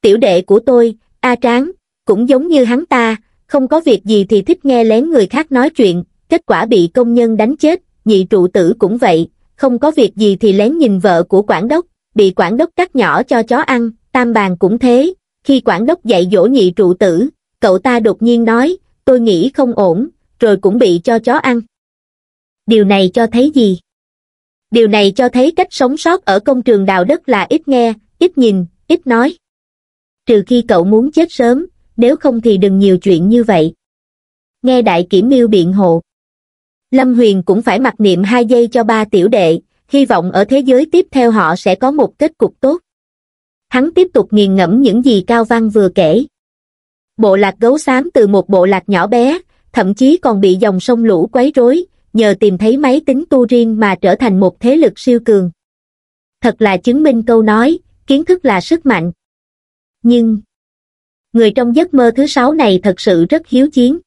Tiểu đệ của tôi, A Tráng, cũng giống như hắn ta, không có việc gì thì thích nghe lén người khác nói chuyện, kết quả bị công nhân đánh chết, nhị trụ tử cũng vậy, không có việc gì thì lén nhìn vợ của quản đốc, bị quản đốc cắt nhỏ cho chó ăn, tam bàn cũng thế, khi quản đốc dạy dỗ nhị trụ tử, cậu ta đột nhiên nói, tôi nghĩ không ổn, rồi cũng bị cho chó ăn. Điều này cho thấy gì? Điều này cho thấy cách sống sót ở công trường đào đất là ít nghe, ít nhìn, ít nói. Trừ khi cậu muốn chết sớm, nếu không thì đừng nhiều chuyện như vậy. Nghe đại kiểm miêu biện hộ. Lâm Huyền cũng phải mặc niệm hai giây cho ba tiểu đệ, hy vọng ở thế giới tiếp theo họ sẽ có một kết cục tốt. Hắn tiếp tục nghiền ngẫm những gì Cao Văn vừa kể. Bộ lạc gấu xám từ một bộ lạc nhỏ bé, thậm chí còn bị dòng sông lũ quấy rối, nhờ tìm thấy máy tính tu riêng mà trở thành một thế lực siêu cường. Thật là chứng minh câu nói, kiến thức là sức mạnh. Nhưng, người trong giấc mơ thứ sáu này thật sự rất hiếu chiến.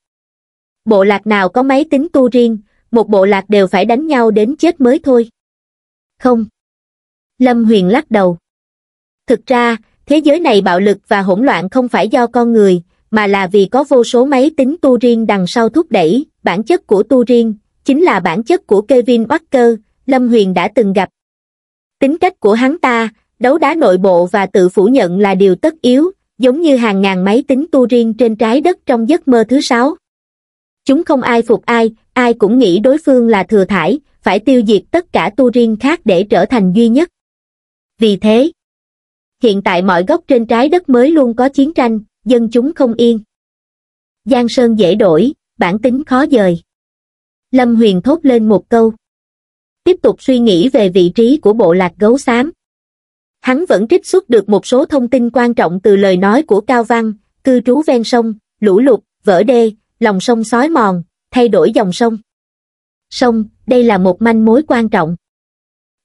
Bộ lạc nào có máy tính tu riêng, một bộ lạc đều phải đánh nhau đến chết mới thôi. Không. Lâm Huyền lắc đầu. Thực ra, thế giới này bạo lực và hỗn loạn không phải do con người, mà là vì có vô số máy tính tu riêng đằng sau thúc đẩy, bản chất của tu riêng, chính là bản chất của Kevin Walker, Lâm Huyền đã từng gặp. Tính cách của hắn ta, đấu đá nội bộ và tự phủ nhận là điều tất yếu, giống như hàng ngàn máy tính tu riêng trên trái đất trong giấc mơ thứ sáu chúng không ai phục ai ai cũng nghĩ đối phương là thừa thải phải tiêu diệt tất cả tu riêng khác để trở thành duy nhất vì thế hiện tại mọi góc trên trái đất mới luôn có chiến tranh dân chúng không yên giang sơn dễ đổi bản tính khó dời lâm huyền thốt lên một câu tiếp tục suy nghĩ về vị trí của bộ lạc gấu xám hắn vẫn trích xuất được một số thông tin quan trọng từ lời nói của Cao Văn, cư trú ven sông, lũ lụt, vỡ đê, lòng sông sói mòn, thay đổi dòng sông. Sông, đây là một manh mối quan trọng.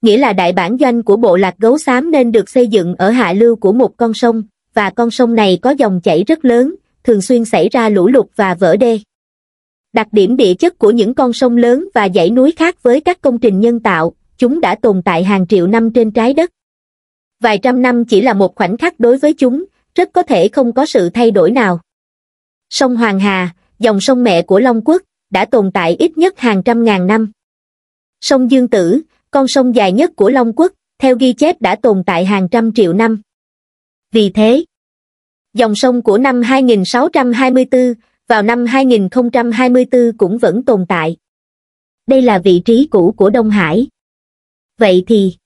Nghĩa là đại bản doanh của bộ lạc gấu xám nên được xây dựng ở hạ lưu của một con sông, và con sông này có dòng chảy rất lớn, thường xuyên xảy ra lũ lụt và vỡ đê. Đặc điểm địa chất của những con sông lớn và dãy núi khác với các công trình nhân tạo, chúng đã tồn tại hàng triệu năm trên trái đất vài trăm năm chỉ là một khoảnh khắc đối với chúng, rất có thể không có sự thay đổi nào. Sông Hoàng Hà, dòng sông mẹ của Long Quốc, đã tồn tại ít nhất hàng trăm ngàn năm. Sông Dương Tử, con sông dài nhất của Long Quốc, theo ghi chép đã tồn tại hàng trăm triệu năm. Vì thế, dòng sông của năm 2624 vào năm 2024 cũng vẫn tồn tại. Đây là vị trí cũ của Đông Hải. Vậy thì,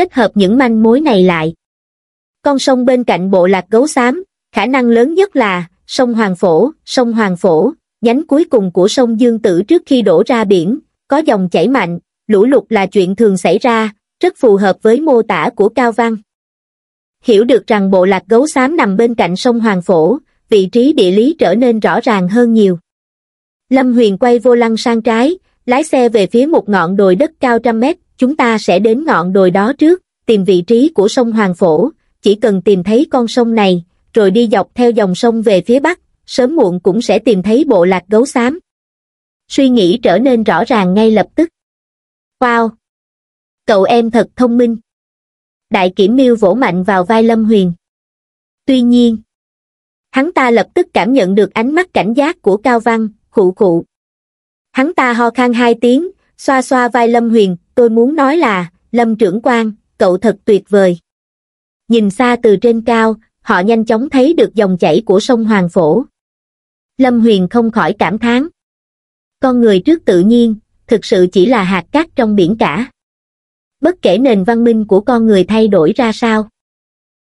kết hợp những manh mối này lại. Con sông bên cạnh bộ lạc gấu xám, khả năng lớn nhất là sông Hoàng Phổ, sông Hoàng Phổ, nhánh cuối cùng của sông Dương Tử trước khi đổ ra biển, có dòng chảy mạnh, lũ lụt là chuyện thường xảy ra, rất phù hợp với mô tả của Cao Văn. Hiểu được rằng bộ lạc gấu xám nằm bên cạnh sông Hoàng Phổ, vị trí địa lý trở nên rõ ràng hơn nhiều. Lâm Huyền quay vô lăng sang trái, lái xe về phía một ngọn đồi đất cao trăm mét, chúng ta sẽ đến ngọn đồi đó trước, tìm vị trí của sông Hoàng Phổ, chỉ cần tìm thấy con sông này, rồi đi dọc theo dòng sông về phía bắc, sớm muộn cũng sẽ tìm thấy bộ lạc gấu xám. Suy nghĩ trở nên rõ ràng ngay lập tức. Wow! Cậu em thật thông minh. Đại kiểm miêu vỗ mạnh vào vai Lâm Huyền. Tuy nhiên, hắn ta lập tức cảm nhận được ánh mắt cảnh giác của Cao Văn, khụ khụ, Hắn ta ho khan hai tiếng, xoa xoa vai Lâm Huyền, tôi muốn nói là, Lâm trưởng quan, cậu thật tuyệt vời. Nhìn xa từ trên cao, họ nhanh chóng thấy được dòng chảy của sông Hoàng Phổ. Lâm Huyền không khỏi cảm thán. Con người trước tự nhiên, thực sự chỉ là hạt cát trong biển cả. Bất kể nền văn minh của con người thay đổi ra sao.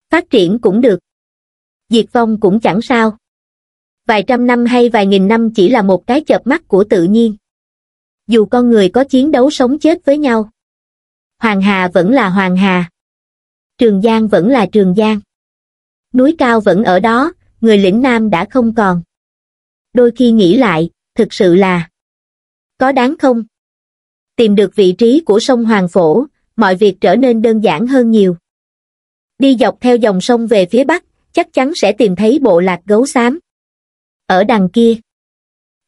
Phát triển cũng được. Diệt vong cũng chẳng sao vài trăm năm hay vài nghìn năm chỉ là một cái chợp mắt của tự nhiên dù con người có chiến đấu sống chết với nhau hoàng hà vẫn là hoàng hà trường giang vẫn là trường giang núi cao vẫn ở đó người lĩnh nam đã không còn đôi khi nghĩ lại thực sự là có đáng không tìm được vị trí của sông hoàng phổ mọi việc trở nên đơn giản hơn nhiều đi dọc theo dòng sông về phía bắc chắc chắn sẽ tìm thấy bộ lạc gấu xám ở đằng kia.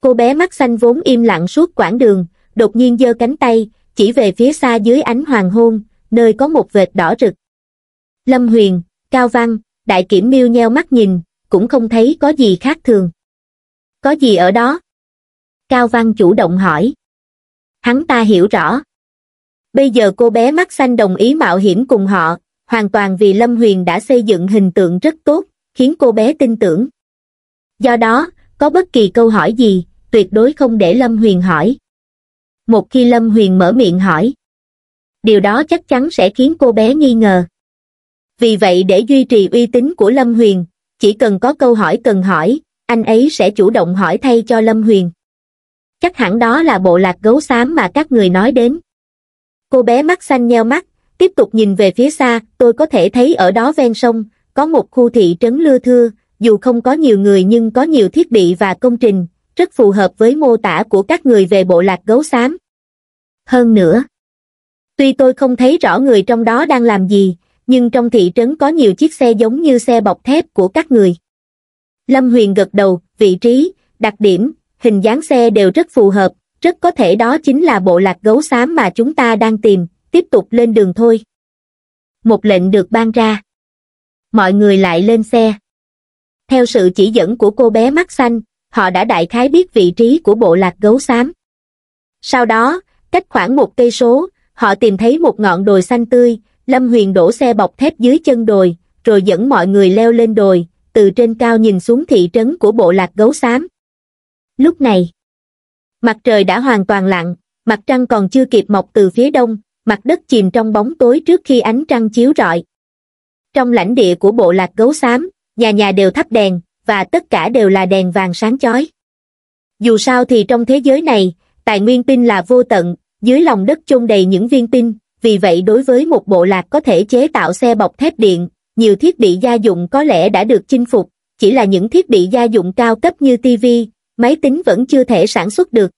Cô bé mắt xanh vốn im lặng suốt quãng đường, đột nhiên giơ cánh tay, chỉ về phía xa dưới ánh hoàng hôn, nơi có một vệt đỏ rực. Lâm Huyền, Cao Văn, Đại Kiểm Miêu nheo mắt nhìn, cũng không thấy có gì khác thường. Có gì ở đó? Cao Văn chủ động hỏi. Hắn ta hiểu rõ. Bây giờ cô bé mắt xanh đồng ý mạo hiểm cùng họ, hoàn toàn vì Lâm Huyền đã xây dựng hình tượng rất tốt, khiến cô bé tin tưởng. Do đó, có bất kỳ câu hỏi gì, tuyệt đối không để Lâm Huyền hỏi. Một khi Lâm Huyền mở miệng hỏi, điều đó chắc chắn sẽ khiến cô bé nghi ngờ. Vì vậy để duy trì uy tín của Lâm Huyền, chỉ cần có câu hỏi cần hỏi, anh ấy sẽ chủ động hỏi thay cho Lâm Huyền. Chắc hẳn đó là bộ lạc gấu xám mà các người nói đến. Cô bé mắt xanh nheo mắt, tiếp tục nhìn về phía xa, tôi có thể thấy ở đó ven sông, có một khu thị trấn lưa thưa, dù không có nhiều người nhưng có nhiều thiết bị và công trình, rất phù hợp với mô tả của các người về bộ lạc gấu xám. Hơn nữa, tuy tôi không thấy rõ người trong đó đang làm gì, nhưng trong thị trấn có nhiều chiếc xe giống như xe bọc thép của các người. Lâm Huyền gật đầu, vị trí, đặc điểm, hình dáng xe đều rất phù hợp, rất có thể đó chính là bộ lạc gấu xám mà chúng ta đang tìm, tiếp tục lên đường thôi. Một lệnh được ban ra. Mọi người lại lên xe. Theo sự chỉ dẫn của cô bé mắt xanh, họ đã đại khái biết vị trí của bộ lạc gấu xám. Sau đó, cách khoảng một cây số, họ tìm thấy một ngọn đồi xanh tươi, Lâm Huyền đổ xe bọc thép dưới chân đồi, rồi dẫn mọi người leo lên đồi, từ trên cao nhìn xuống thị trấn của bộ lạc gấu xám. Lúc này, mặt trời đã hoàn toàn lặn, mặt trăng còn chưa kịp mọc từ phía đông, mặt đất chìm trong bóng tối trước khi ánh trăng chiếu rọi. Trong lãnh địa của bộ lạc gấu xám, nhà nhà đều thắp đèn, và tất cả đều là đèn vàng sáng chói. Dù sao thì trong thế giới này, tài nguyên pin là vô tận, dưới lòng đất chôn đầy những viên pin, vì vậy đối với một bộ lạc có thể chế tạo xe bọc thép điện, nhiều thiết bị gia dụng có lẽ đã được chinh phục, chỉ là những thiết bị gia dụng cao cấp như tivi, máy tính vẫn chưa thể sản xuất được.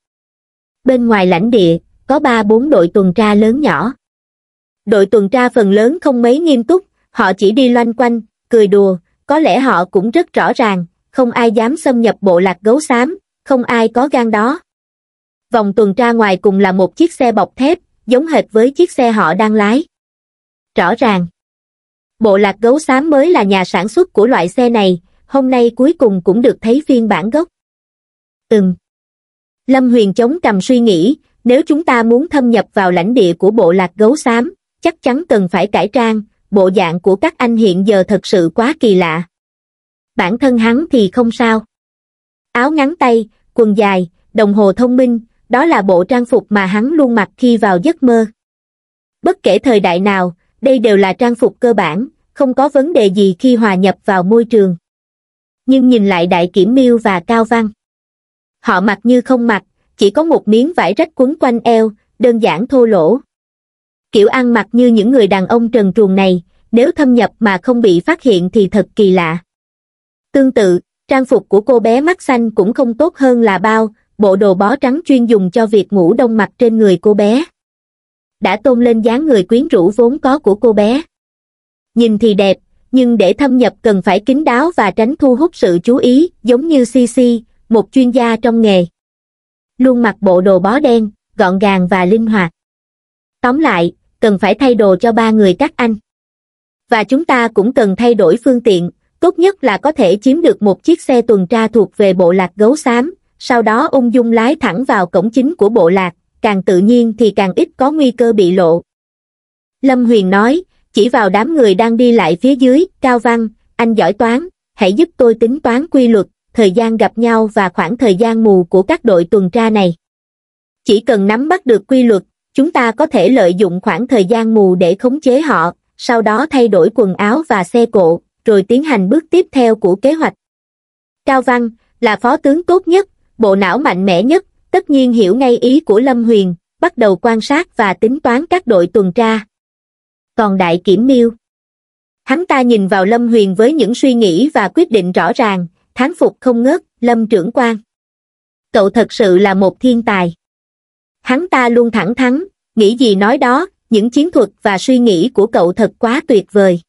Bên ngoài lãnh địa, có 3-4 đội tuần tra lớn nhỏ. Đội tuần tra phần lớn không mấy nghiêm túc, họ chỉ đi loanh quanh, cười đùa, có lẽ họ cũng rất rõ ràng, không ai dám xâm nhập bộ lạc gấu xám, không ai có gan đó. Vòng tuần tra ngoài cùng là một chiếc xe bọc thép, giống hệt với chiếc xe họ đang lái. Rõ ràng, bộ lạc gấu xám mới là nhà sản xuất của loại xe này, hôm nay cuối cùng cũng được thấy phiên bản gốc. Ừm. Lâm Huyền chống cầm suy nghĩ, nếu chúng ta muốn thâm nhập vào lãnh địa của bộ lạc gấu xám, chắc chắn cần phải cải trang, bộ dạng của các anh hiện giờ thật sự quá kỳ lạ. Bản thân hắn thì không sao. Áo ngắn tay, quần dài, đồng hồ thông minh, đó là bộ trang phục mà hắn luôn mặc khi vào giấc mơ. Bất kể thời đại nào, đây đều là trang phục cơ bản, không có vấn đề gì khi hòa nhập vào môi trường. Nhưng nhìn lại đại kiểm miêu và cao văn. Họ mặc như không mặc, chỉ có một miếng vải rách quấn quanh eo, đơn giản thô lỗ kiểu ăn mặc như những người đàn ông trần truồng này, nếu thâm nhập mà không bị phát hiện thì thật kỳ lạ. Tương tự, trang phục của cô bé mắt xanh cũng không tốt hơn là bao, bộ đồ bó trắng chuyên dùng cho việc ngủ đông mặt trên người cô bé. Đã tôn lên dáng người quyến rũ vốn có của cô bé. Nhìn thì đẹp, nhưng để thâm nhập cần phải kín đáo và tránh thu hút sự chú ý, giống như CC, một chuyên gia trong nghề. Luôn mặc bộ đồ bó đen, gọn gàng và linh hoạt. Tóm lại, cần phải thay đồ cho ba người các anh. Và chúng ta cũng cần thay đổi phương tiện, tốt nhất là có thể chiếm được một chiếc xe tuần tra thuộc về bộ lạc gấu xám, sau đó ung dung lái thẳng vào cổng chính của bộ lạc, càng tự nhiên thì càng ít có nguy cơ bị lộ. Lâm Huyền nói, chỉ vào đám người đang đi lại phía dưới, Cao Văn, anh giỏi toán, hãy giúp tôi tính toán quy luật, thời gian gặp nhau và khoảng thời gian mù của các đội tuần tra này. Chỉ cần nắm bắt được quy luật, chúng ta có thể lợi dụng khoảng thời gian mù để khống chế họ sau đó thay đổi quần áo và xe cộ rồi tiến hành bước tiếp theo của kế hoạch cao văn là phó tướng tốt nhất bộ não mạnh mẽ nhất tất nhiên hiểu ngay ý của lâm huyền bắt đầu quan sát và tính toán các đội tuần tra còn đại kiểm miêu hắn ta nhìn vào lâm huyền với những suy nghĩ và quyết định rõ ràng thán phục không ngớt lâm trưởng quan cậu thật sự là một thiên tài hắn ta luôn thẳng thắn nghĩ gì nói đó những chiến thuật và suy nghĩ của cậu thật quá tuyệt vời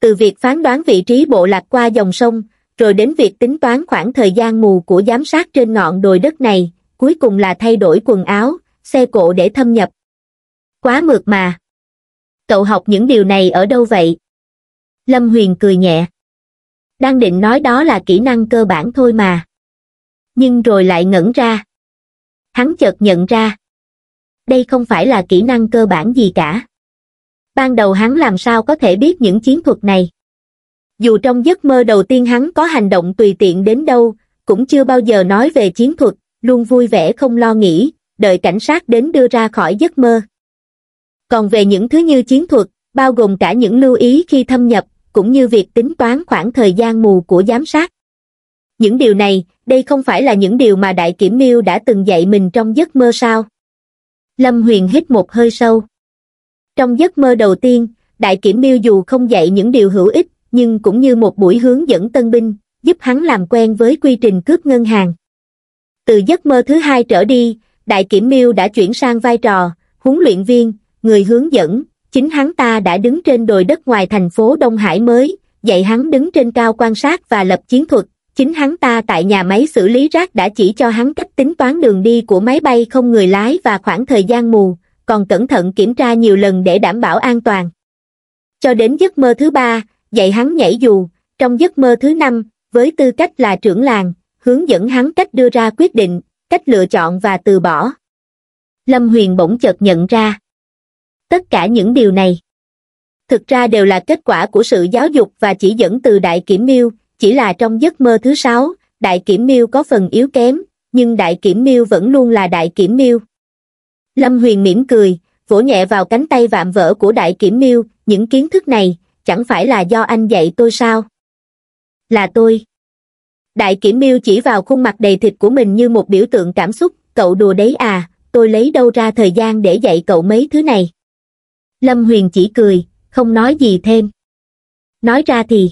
từ việc phán đoán vị trí bộ lạc qua dòng sông rồi đến việc tính toán khoảng thời gian mù của giám sát trên ngọn đồi đất này cuối cùng là thay đổi quần áo xe cộ để thâm nhập quá mượt mà cậu học những điều này ở đâu vậy lâm huyền cười nhẹ đang định nói đó là kỹ năng cơ bản thôi mà nhưng rồi lại ngẩn ra hắn chợt nhận ra đây không phải là kỹ năng cơ bản gì cả ban đầu hắn làm sao có thể biết những chiến thuật này dù trong giấc mơ đầu tiên hắn có hành động tùy tiện đến đâu cũng chưa bao giờ nói về chiến thuật luôn vui vẻ không lo nghĩ đợi cảnh sát đến đưa ra khỏi giấc mơ còn về những thứ như chiến thuật bao gồm cả những lưu ý khi thâm nhập cũng như việc tính toán khoảng thời gian mù của giám sát những điều này, đây không phải là những điều mà Đại Kiểm Miêu đã từng dạy mình trong giấc mơ sao? Lâm Huyền hít một hơi sâu. Trong giấc mơ đầu tiên, Đại Kiểm Miêu dù không dạy những điều hữu ích, nhưng cũng như một buổi hướng dẫn tân binh, giúp hắn làm quen với quy trình cướp ngân hàng. Từ giấc mơ thứ hai trở đi, Đại Kiểm Miêu đã chuyển sang vai trò, huấn luyện viên, người hướng dẫn, chính hắn ta đã đứng trên đồi đất ngoài thành phố Đông Hải mới, dạy hắn đứng trên cao quan sát và lập chiến thuật, chính hắn ta tại nhà máy xử lý rác đã chỉ cho hắn cách tính toán đường đi của máy bay không người lái và khoảng thời gian mù, còn cẩn thận kiểm tra nhiều lần để đảm bảo an toàn. Cho đến giấc mơ thứ ba, dạy hắn nhảy dù, trong giấc mơ thứ năm, với tư cách là trưởng làng, hướng dẫn hắn cách đưa ra quyết định, cách lựa chọn và từ bỏ. Lâm Huyền bỗng chợt nhận ra, tất cả những điều này thực ra đều là kết quả của sự giáo dục và chỉ dẫn từ Đại Kiểm Miêu, chỉ là trong giấc mơ thứ sáu, đại kiểm miêu có phần yếu kém, nhưng đại kiểm miêu vẫn luôn là đại kiểm miêu. Lâm Huyền mỉm cười, vỗ nhẹ vào cánh tay vạm vỡ của đại kiểm miêu, những kiến thức này, chẳng phải là do anh dạy tôi sao? Là tôi. Đại kiểm miêu chỉ vào khuôn mặt đầy thịt của mình như một biểu tượng cảm xúc, cậu đùa đấy à, tôi lấy đâu ra thời gian để dạy cậu mấy thứ này. Lâm Huyền chỉ cười, không nói gì thêm. Nói ra thì,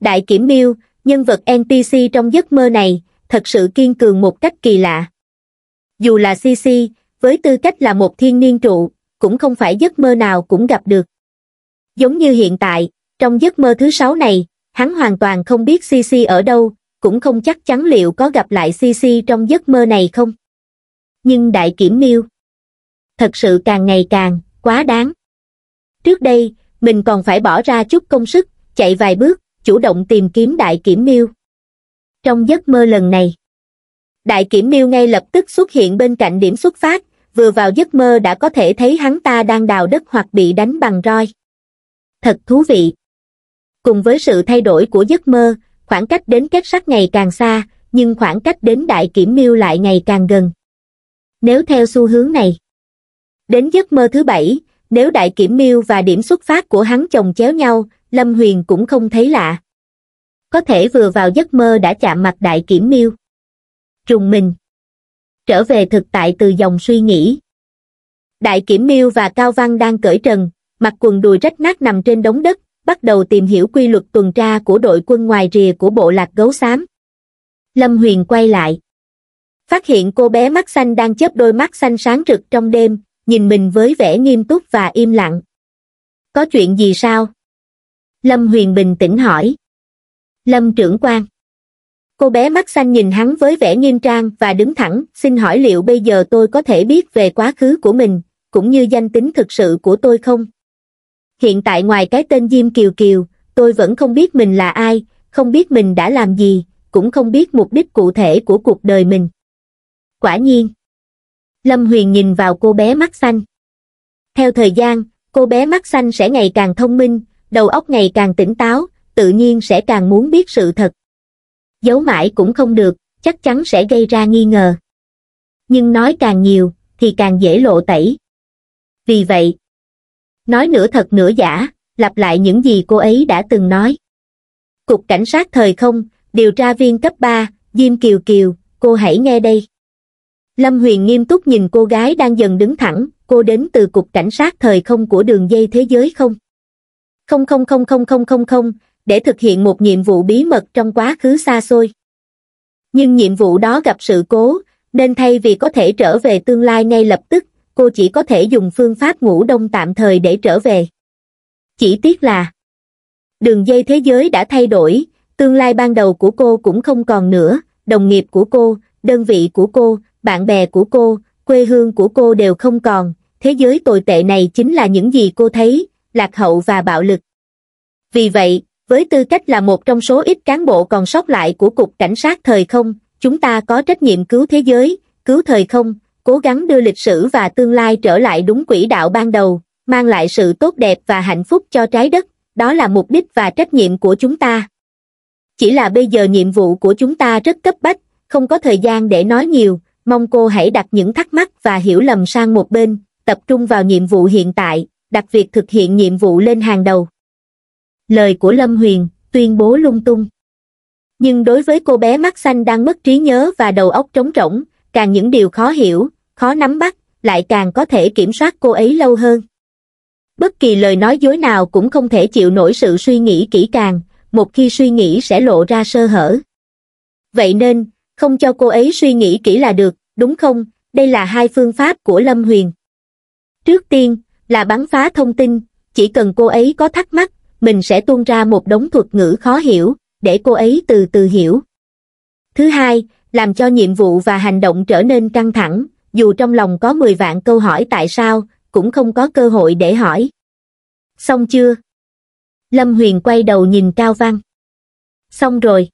Đại Kiểm Miêu, nhân vật NPC trong giấc mơ này, thật sự kiên cường một cách kỳ lạ. Dù là CC, với tư cách là một thiên niên trụ, cũng không phải giấc mơ nào cũng gặp được. Giống như hiện tại, trong giấc mơ thứ sáu này, hắn hoàn toàn không biết CC ở đâu, cũng không chắc chắn liệu có gặp lại CC trong giấc mơ này không. Nhưng đại kiểm miêu, thật sự càng ngày càng, quá đáng. Trước đây, mình còn phải bỏ ra chút công sức, chạy vài bước, chủ động tìm kiếm đại kiểm miêu. Trong giấc mơ lần này, đại kiểm miêu ngay lập tức xuất hiện bên cạnh điểm xuất phát, vừa vào giấc mơ đã có thể thấy hắn ta đang đào đất hoặc bị đánh bằng roi. Thật thú vị! Cùng với sự thay đổi của giấc mơ, khoảng cách đến kết sắt ngày càng xa, nhưng khoảng cách đến đại kiểm miêu lại ngày càng gần. Nếu theo xu hướng này, đến giấc mơ thứ bảy, nếu đại kiểm miêu và điểm xuất phát của hắn chồng chéo nhau, Lâm Huyền cũng không thấy lạ. Có thể vừa vào giấc mơ đã chạm mặt đại kiểm miêu. Trùng mình. Trở về thực tại từ dòng suy nghĩ. Đại kiểm miêu và Cao Văn đang cởi trần, mặc quần đùi rách nát nằm trên đống đất, bắt đầu tìm hiểu quy luật tuần tra của đội quân ngoài rìa của bộ lạc gấu xám. Lâm Huyền quay lại. Phát hiện cô bé mắt xanh đang chớp đôi mắt xanh sáng rực trong đêm, nhìn mình với vẻ nghiêm túc và im lặng. Có chuyện gì sao? Lâm Huyền bình tĩnh hỏi. Lâm trưởng quan. Cô bé mắt xanh nhìn hắn với vẻ nghiêm trang và đứng thẳng, xin hỏi liệu bây giờ tôi có thể biết về quá khứ của mình, cũng như danh tính thực sự của tôi không? Hiện tại ngoài cái tên Diêm Kiều Kiều, tôi vẫn không biết mình là ai, không biết mình đã làm gì, cũng không biết mục đích cụ thể của cuộc đời mình. Quả nhiên. Lâm Huyền nhìn vào cô bé mắt xanh. Theo thời gian, cô bé mắt xanh sẽ ngày càng thông minh, đầu óc ngày càng tỉnh táo, tự nhiên sẽ càng muốn biết sự thật. Giấu mãi cũng không được, chắc chắn sẽ gây ra nghi ngờ. Nhưng nói càng nhiều, thì càng dễ lộ tẩy. Vì vậy, nói nửa thật nửa giả, lặp lại những gì cô ấy đã từng nói. Cục Cảnh sát thời không, điều tra viên cấp 3, Diêm Kiều Kiều, cô hãy nghe đây. Lâm Huyền nghiêm túc nhìn cô gái đang dần đứng thẳng, cô đến từ Cục Cảnh sát thời không của đường dây thế giới không? 0000000 để thực hiện một nhiệm vụ bí mật trong quá khứ xa xôi. Nhưng nhiệm vụ đó gặp sự cố, nên thay vì có thể trở về tương lai ngay lập tức, cô chỉ có thể dùng phương pháp ngủ đông tạm thời để trở về. Chỉ tiếc là đường dây thế giới đã thay đổi, tương lai ban đầu của cô cũng không còn nữa, đồng nghiệp của cô, đơn vị của cô, bạn bè của cô, quê hương của cô đều không còn, thế giới tồi tệ này chính là những gì cô thấy, lạc hậu và bạo lực. Vì vậy, với tư cách là một trong số ít cán bộ còn sót lại của Cục Cảnh sát Thời không, chúng ta có trách nhiệm cứu thế giới, cứu thời không, cố gắng đưa lịch sử và tương lai trở lại đúng quỹ đạo ban đầu, mang lại sự tốt đẹp và hạnh phúc cho trái đất, đó là mục đích và trách nhiệm của chúng ta. Chỉ là bây giờ nhiệm vụ của chúng ta rất cấp bách, không có thời gian để nói nhiều, mong cô hãy đặt những thắc mắc và hiểu lầm sang một bên, tập trung vào nhiệm vụ hiện tại, đặt việc thực hiện nhiệm vụ lên hàng đầu. Lời của Lâm Huyền, tuyên bố lung tung. Nhưng đối với cô bé mắt xanh đang mất trí nhớ và đầu óc trống rỗng, càng những điều khó hiểu, khó nắm bắt, lại càng có thể kiểm soát cô ấy lâu hơn. Bất kỳ lời nói dối nào cũng không thể chịu nổi sự suy nghĩ kỹ càng, một khi suy nghĩ sẽ lộ ra sơ hở. Vậy nên, không cho cô ấy suy nghĩ kỹ là được, đúng không? Đây là hai phương pháp của Lâm Huyền. Trước tiên, là bắn phá thông tin chỉ cần cô ấy có thắc mắc mình sẽ tuôn ra một đống thuật ngữ khó hiểu để cô ấy từ từ hiểu thứ hai làm cho nhiệm vụ và hành động trở nên căng thẳng dù trong lòng có 10 vạn câu hỏi tại sao cũng không có cơ hội để hỏi xong chưa lâm huyền quay đầu nhìn cao văn xong rồi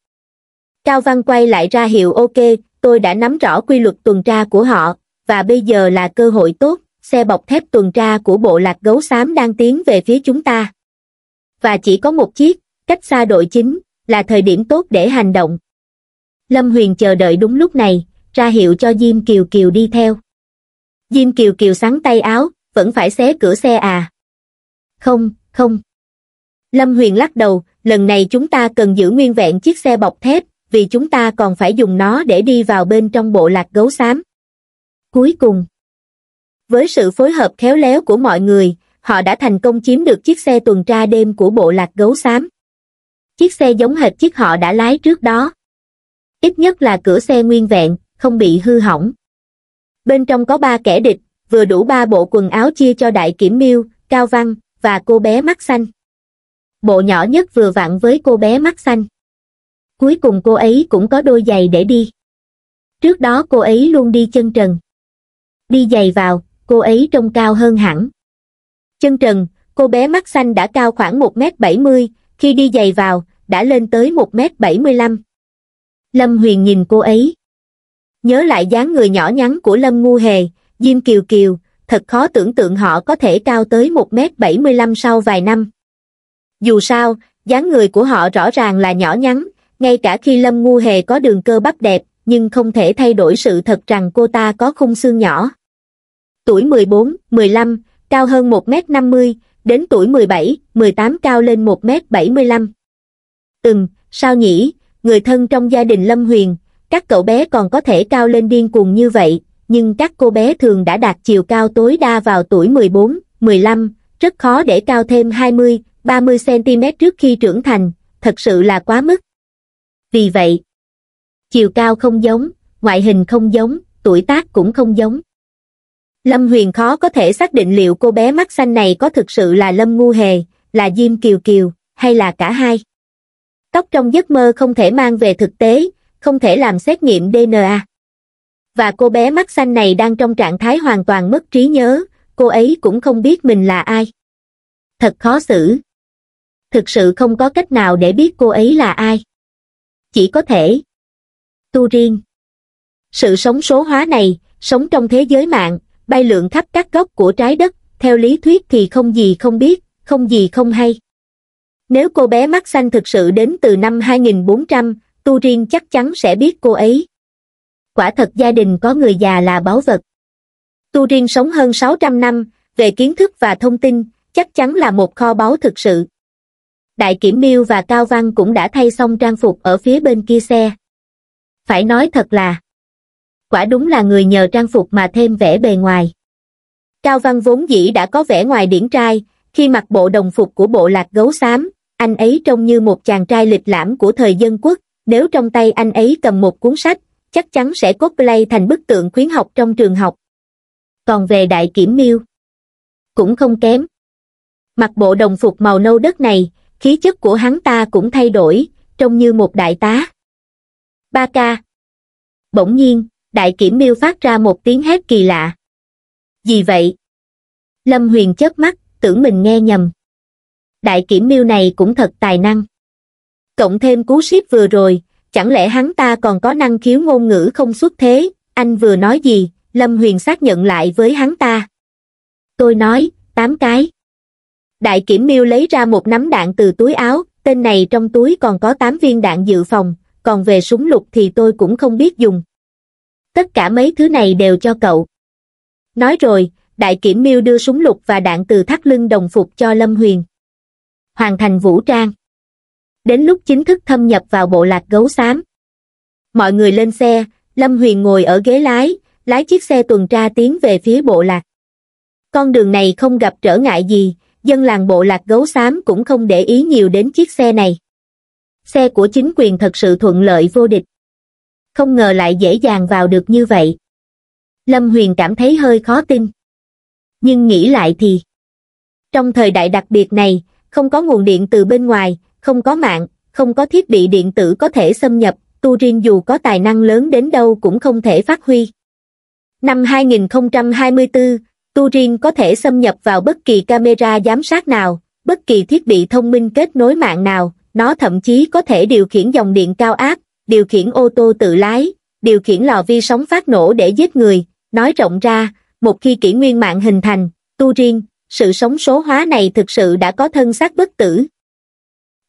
cao văn quay lại ra hiệu ok tôi đã nắm rõ quy luật tuần tra của họ và bây giờ là cơ hội tốt xe bọc thép tuần tra của bộ lạc gấu xám đang tiến về phía chúng ta. Và chỉ có một chiếc, cách xa đội chính, là thời điểm tốt để hành động. Lâm Huyền chờ đợi đúng lúc này, ra hiệu cho Diêm Kiều Kiều đi theo. Diêm Kiều Kiều sắn tay áo, vẫn phải xé cửa xe à? Không, không. Lâm Huyền lắc đầu, lần này chúng ta cần giữ nguyên vẹn chiếc xe bọc thép, vì chúng ta còn phải dùng nó để đi vào bên trong bộ lạc gấu xám. Cuối cùng, với sự phối hợp khéo léo của mọi người họ đã thành công chiếm được chiếc xe tuần tra đêm của bộ lạc gấu xám chiếc xe giống hệt chiếc họ đã lái trước đó ít nhất là cửa xe nguyên vẹn không bị hư hỏng bên trong có ba kẻ địch vừa đủ ba bộ quần áo chia cho đại kiểm miêu cao văn và cô bé mắt xanh bộ nhỏ nhất vừa vặn với cô bé mắt xanh cuối cùng cô ấy cũng có đôi giày để đi trước đó cô ấy luôn đi chân trần đi giày vào cô ấy trông cao hơn hẳn. Chân trần, cô bé mắt xanh đã cao khoảng 1m70, khi đi giày vào, đã lên tới 1m75. Lâm Huyền nhìn cô ấy. Nhớ lại dáng người nhỏ nhắn của Lâm Ngu Hề, Diêm Kiều Kiều, thật khó tưởng tượng họ có thể cao tới 1m75 sau vài năm. Dù sao, dáng người của họ rõ ràng là nhỏ nhắn, ngay cả khi Lâm Ngu Hề có đường cơ bắp đẹp, nhưng không thể thay đổi sự thật rằng cô ta có khung xương nhỏ tuổi 14, 15, cao hơn 1m50, đến tuổi 17, 18 cao lên 1m75. Ừm, sao nhỉ, người thân trong gia đình Lâm Huyền, các cậu bé còn có thể cao lên điên cuồng như vậy, nhưng các cô bé thường đã đạt chiều cao tối đa vào tuổi 14, 15, rất khó để cao thêm 20, 30cm trước khi trưởng thành, thật sự là quá mức. Vì vậy, chiều cao không giống, ngoại hình không giống, tuổi tác cũng không giống lâm huyền khó có thể xác định liệu cô bé mắt xanh này có thực sự là lâm ngu hề là diêm kiều kiều hay là cả hai tóc trong giấc mơ không thể mang về thực tế không thể làm xét nghiệm dna và cô bé mắt xanh này đang trong trạng thái hoàn toàn mất trí nhớ cô ấy cũng không biết mình là ai thật khó xử thực sự không có cách nào để biết cô ấy là ai chỉ có thể tu riêng sự sống số hóa này sống trong thế giới mạng bay lượn khắp các góc của trái đất, theo lý thuyết thì không gì không biết, không gì không hay. Nếu cô bé mắt xanh thực sự đến từ năm 2400, tu riêng chắc chắn sẽ biết cô ấy. Quả thật gia đình có người già là báu vật. Tu riêng sống hơn 600 năm, về kiến thức và thông tin, chắc chắn là một kho báu thực sự. Đại Kiểm Miêu và Cao Văn cũng đã thay xong trang phục ở phía bên kia xe. Phải nói thật là, quả đúng là người nhờ trang phục mà thêm vẻ bề ngoài cao văn vốn dĩ đã có vẻ ngoài điển trai khi mặc bộ đồng phục của bộ lạc gấu xám anh ấy trông như một chàng trai lịch lãm của thời dân quốc nếu trong tay anh ấy cầm một cuốn sách chắc chắn sẽ cosplay thành bức tượng khuyến học trong trường học còn về đại kiểm miêu cũng không kém mặc bộ đồng phục màu nâu đất này khí chất của hắn ta cũng thay đổi trông như một đại tá ba ca bỗng nhiên đại kiểm miêu phát ra một tiếng hét kỳ lạ. Gì vậy? Lâm Huyền chớp mắt, tưởng mình nghe nhầm. Đại kiểm miêu này cũng thật tài năng. Cộng thêm cú ship vừa rồi, chẳng lẽ hắn ta còn có năng khiếu ngôn ngữ không xuất thế, anh vừa nói gì, Lâm Huyền xác nhận lại với hắn ta. Tôi nói, tám cái. Đại kiểm miêu lấy ra một nắm đạn từ túi áo, tên này trong túi còn có tám viên đạn dự phòng, còn về súng lục thì tôi cũng không biết dùng tất cả mấy thứ này đều cho cậu nói rồi đại kiểm miêu đưa súng lục và đạn từ thắt lưng đồng phục cho lâm huyền hoàn thành vũ trang đến lúc chính thức thâm nhập vào bộ lạc gấu xám mọi người lên xe lâm huyền ngồi ở ghế lái lái chiếc xe tuần tra tiến về phía bộ lạc con đường này không gặp trở ngại gì dân làng bộ lạc gấu xám cũng không để ý nhiều đến chiếc xe này xe của chính quyền thật sự thuận lợi vô địch không ngờ lại dễ dàng vào được như vậy. Lâm Huyền cảm thấy hơi khó tin. Nhưng nghĩ lại thì, trong thời đại đặc biệt này, không có nguồn điện từ bên ngoài, không có mạng, không có thiết bị điện tử có thể xâm nhập, tu riêng dù có tài năng lớn đến đâu cũng không thể phát huy. Năm 2024, tu riêng có thể xâm nhập vào bất kỳ camera giám sát nào, bất kỳ thiết bị thông minh kết nối mạng nào, nó thậm chí có thể điều khiển dòng điện cao áp, điều khiển ô tô tự lái, điều khiển lò vi sóng phát nổ để giết người, nói rộng ra, một khi kỷ nguyên mạng hình thành, tu riêng, sự sống số hóa này thực sự đã có thân xác bất tử.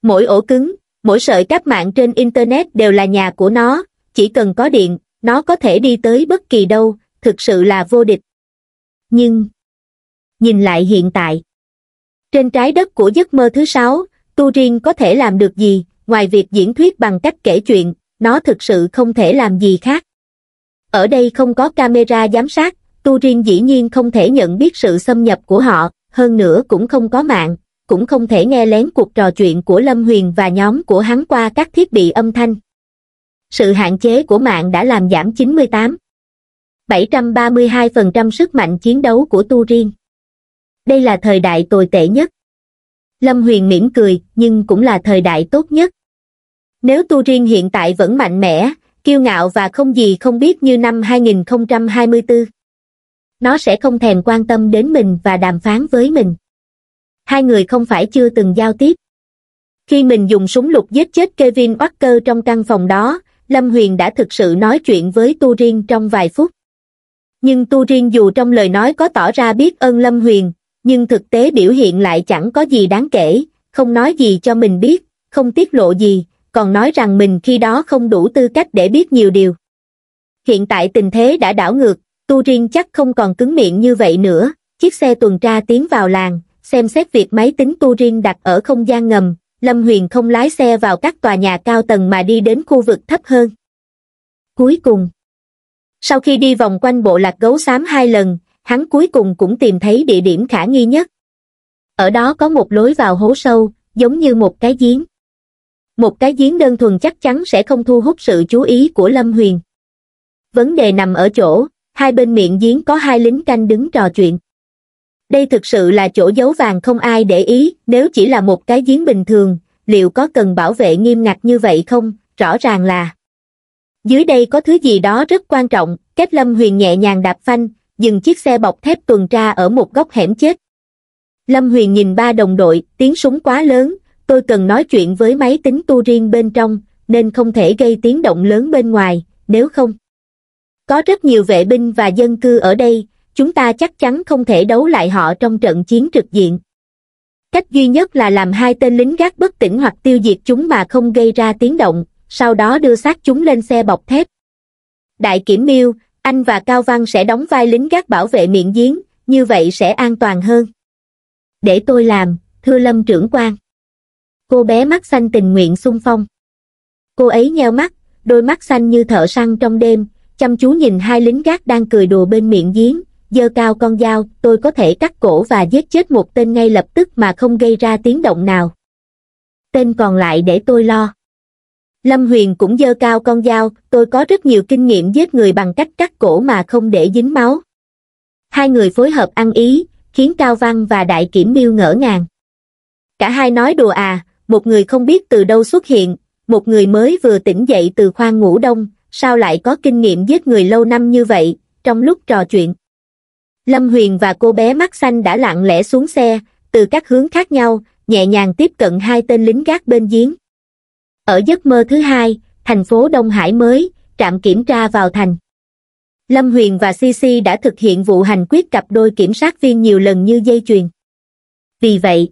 Mỗi ổ cứng, mỗi sợi cáp mạng trên Internet đều là nhà của nó, chỉ cần có điện, nó có thể đi tới bất kỳ đâu, thực sự là vô địch. Nhưng, nhìn lại hiện tại, trên trái đất của giấc mơ thứ sáu, tu riêng có thể làm được gì, ngoài việc diễn thuyết bằng cách kể chuyện, nó thực sự không thể làm gì khác. Ở đây không có camera giám sát, tu riêng dĩ nhiên không thể nhận biết sự xâm nhập của họ, hơn nữa cũng không có mạng, cũng không thể nghe lén cuộc trò chuyện của Lâm Huyền và nhóm của hắn qua các thiết bị âm thanh. Sự hạn chế của mạng đã làm giảm 98. 732% sức mạnh chiến đấu của tu riêng. Đây là thời đại tồi tệ nhất. Lâm Huyền mỉm cười, nhưng cũng là thời đại tốt nhất. Nếu tu riêng hiện tại vẫn mạnh mẽ, kiêu ngạo và không gì không biết như năm 2024, nó sẽ không thèm quan tâm đến mình và đàm phán với mình. Hai người không phải chưa từng giao tiếp. Khi mình dùng súng lục giết chết Kevin Walker trong căn phòng đó, Lâm Huyền đã thực sự nói chuyện với Tu Riêng trong vài phút. Nhưng Tu Riêng dù trong lời nói có tỏ ra biết ơn Lâm Huyền, nhưng thực tế biểu hiện lại chẳng có gì đáng kể, không nói gì cho mình biết, không tiết lộ gì, còn nói rằng mình khi đó không đủ tư cách để biết nhiều điều. Hiện tại tình thế đã đảo ngược, tu riêng chắc không còn cứng miệng như vậy nữa, chiếc xe tuần tra tiến vào làng, xem xét việc máy tính tu riêng đặt ở không gian ngầm, Lâm Huyền không lái xe vào các tòa nhà cao tầng mà đi đến khu vực thấp hơn. Cuối cùng, sau khi đi vòng quanh bộ lạc gấu xám hai lần, hắn cuối cùng cũng tìm thấy địa điểm khả nghi nhất. Ở đó có một lối vào hố sâu, giống như một cái giếng. Một cái giếng đơn thuần chắc chắn sẽ không thu hút sự chú ý của Lâm Huyền. Vấn đề nằm ở chỗ, hai bên miệng giếng có hai lính canh đứng trò chuyện. Đây thực sự là chỗ giấu vàng không ai để ý, nếu chỉ là một cái giếng bình thường, liệu có cần bảo vệ nghiêm ngặt như vậy không, rõ ràng là. Dưới đây có thứ gì đó rất quan trọng, Kép Lâm Huyền nhẹ nhàng đạp phanh, dừng chiếc xe bọc thép tuần tra ở một góc hẻm chết. Lâm Huyền nhìn ba đồng đội, tiếng súng quá lớn, tôi cần nói chuyện với máy tính tu riêng bên trong, nên không thể gây tiếng động lớn bên ngoài, nếu không. Có rất nhiều vệ binh và dân cư ở đây, chúng ta chắc chắn không thể đấu lại họ trong trận chiến trực diện. Cách duy nhất là làm hai tên lính gác bất tỉnh hoặc tiêu diệt chúng mà không gây ra tiếng động, sau đó đưa xác chúng lên xe bọc thép. Đại kiểm miêu, anh và Cao Văn sẽ đóng vai lính gác bảo vệ miệng giếng, như vậy sẽ an toàn hơn. Để tôi làm, thưa Lâm trưởng quan cô bé mắt xanh tình nguyện xung phong. Cô ấy nheo mắt, đôi mắt xanh như thợ săn trong đêm, chăm chú nhìn hai lính gác đang cười đùa bên miệng giếng, giơ cao con dao, tôi có thể cắt cổ và giết chết một tên ngay lập tức mà không gây ra tiếng động nào. Tên còn lại để tôi lo. Lâm Huyền cũng dơ cao con dao, tôi có rất nhiều kinh nghiệm giết người bằng cách cắt cổ mà không để dính máu. Hai người phối hợp ăn ý, khiến Cao Văn và Đại Kiểm Miêu ngỡ ngàng. Cả hai nói đùa à, một người không biết từ đâu xuất hiện, một người mới vừa tỉnh dậy từ khoang ngủ đông, sao lại có kinh nghiệm giết người lâu năm như vậy, trong lúc trò chuyện. Lâm Huyền và cô bé mắt xanh đã lặng lẽ xuống xe, từ các hướng khác nhau, nhẹ nhàng tiếp cận hai tên lính gác bên giếng. Ở giấc mơ thứ hai, thành phố Đông Hải mới, trạm kiểm tra vào thành. Lâm Huyền và Cici đã thực hiện vụ hành quyết cặp đôi kiểm sát viên nhiều lần như dây chuyền. Vì vậy,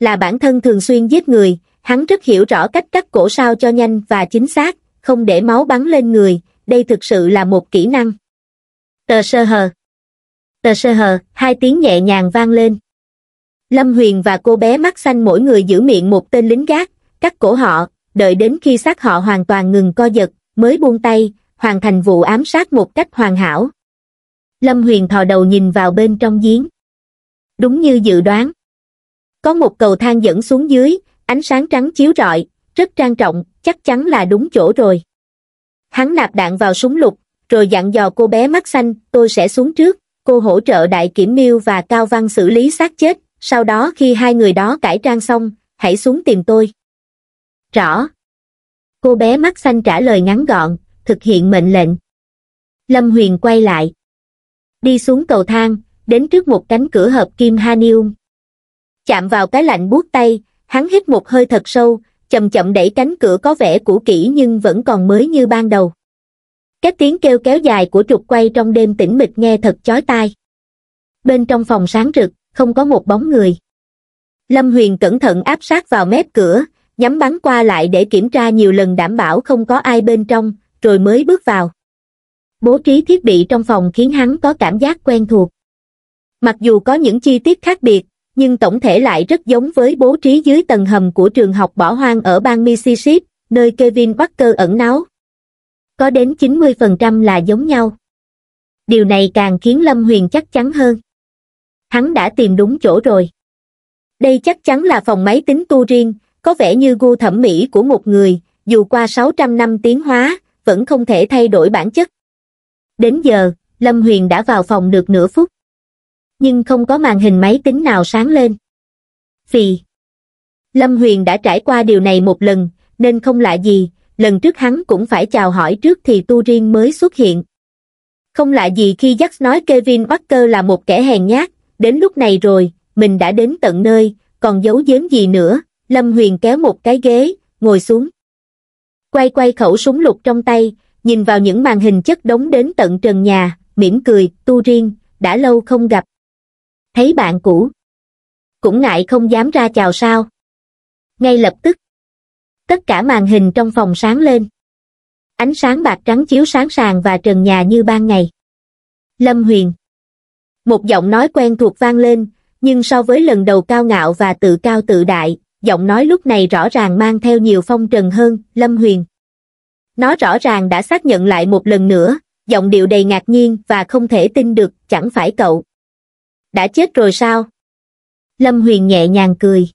là bản thân thường xuyên giết người, hắn rất hiểu rõ cách cắt cổ sao cho nhanh và chính xác, không để máu bắn lên người, đây thực sự là một kỹ năng. Tờ sơ hờ. Tờ sơ hờ, hai tiếng nhẹ nhàng vang lên. Lâm Huyền và cô bé mắt xanh mỗi người giữ miệng một tên lính gác, cắt cổ họ, đợi đến khi xác họ hoàn toàn ngừng co giật, mới buông tay, hoàn thành vụ ám sát một cách hoàn hảo. Lâm Huyền thò đầu nhìn vào bên trong giếng. Đúng như dự đoán có một cầu thang dẫn xuống dưới ánh sáng trắng chiếu rọi rất trang trọng chắc chắn là đúng chỗ rồi hắn nạp đạn vào súng lục rồi dặn dò cô bé mắt xanh tôi sẽ xuống trước cô hỗ trợ đại kiểm miêu và cao văn xử lý xác chết sau đó khi hai người đó cải trang xong hãy xuống tìm tôi rõ cô bé mắt xanh trả lời ngắn gọn thực hiện mệnh lệnh lâm huyền quay lại đi xuống cầu thang đến trước một cánh cửa hợp kim hanium chạm vào cái lạnh buốt tay, hắn hít một hơi thật sâu, chậm chậm đẩy cánh cửa có vẻ cũ kỹ nhưng vẫn còn mới như ban đầu. Các tiếng kêu kéo dài của trục quay trong đêm tĩnh mịch nghe thật chói tai. Bên trong phòng sáng rực, không có một bóng người. Lâm Huyền cẩn thận áp sát vào mép cửa, nhắm bắn qua lại để kiểm tra nhiều lần đảm bảo không có ai bên trong, rồi mới bước vào. Bố trí thiết bị trong phòng khiến hắn có cảm giác quen thuộc. Mặc dù có những chi tiết khác biệt, nhưng tổng thể lại rất giống với bố trí dưới tầng hầm của trường học bỏ hoang ở bang Mississippi, nơi Kevin Parker ẩn náu. Có đến 90% là giống nhau. Điều này càng khiến Lâm Huyền chắc chắn hơn. Hắn đã tìm đúng chỗ rồi. Đây chắc chắn là phòng máy tính tu riêng, có vẻ như gu thẩm mỹ của một người, dù qua 600 năm tiến hóa, vẫn không thể thay đổi bản chất. Đến giờ, Lâm Huyền đã vào phòng được nửa phút nhưng không có màn hình máy tính nào sáng lên. Vì Lâm Huyền đã trải qua điều này một lần, nên không lạ gì, lần trước hắn cũng phải chào hỏi trước thì tu riêng mới xuất hiện. Không lạ gì khi Jack nói Kevin Parker là một kẻ hèn nhát, đến lúc này rồi, mình đã đến tận nơi, còn giấu giếm gì nữa, Lâm Huyền kéo một cái ghế, ngồi xuống. Quay quay khẩu súng lục trong tay, nhìn vào những màn hình chất đống đến tận trần nhà, mỉm cười, tu riêng, đã lâu không gặp thấy bạn cũ. Cũng ngại không dám ra chào sao. Ngay lập tức, tất cả màn hình trong phòng sáng lên. Ánh sáng bạc trắng chiếu sáng sàn và trần nhà như ban ngày. Lâm Huyền Một giọng nói quen thuộc vang lên, nhưng so với lần đầu cao ngạo và tự cao tự đại, giọng nói lúc này rõ ràng mang theo nhiều phong trần hơn, Lâm Huyền. Nó rõ ràng đã xác nhận lại một lần nữa, giọng điệu đầy ngạc nhiên và không thể tin được, chẳng phải cậu đã chết rồi sao lâm huyền nhẹ nhàng cười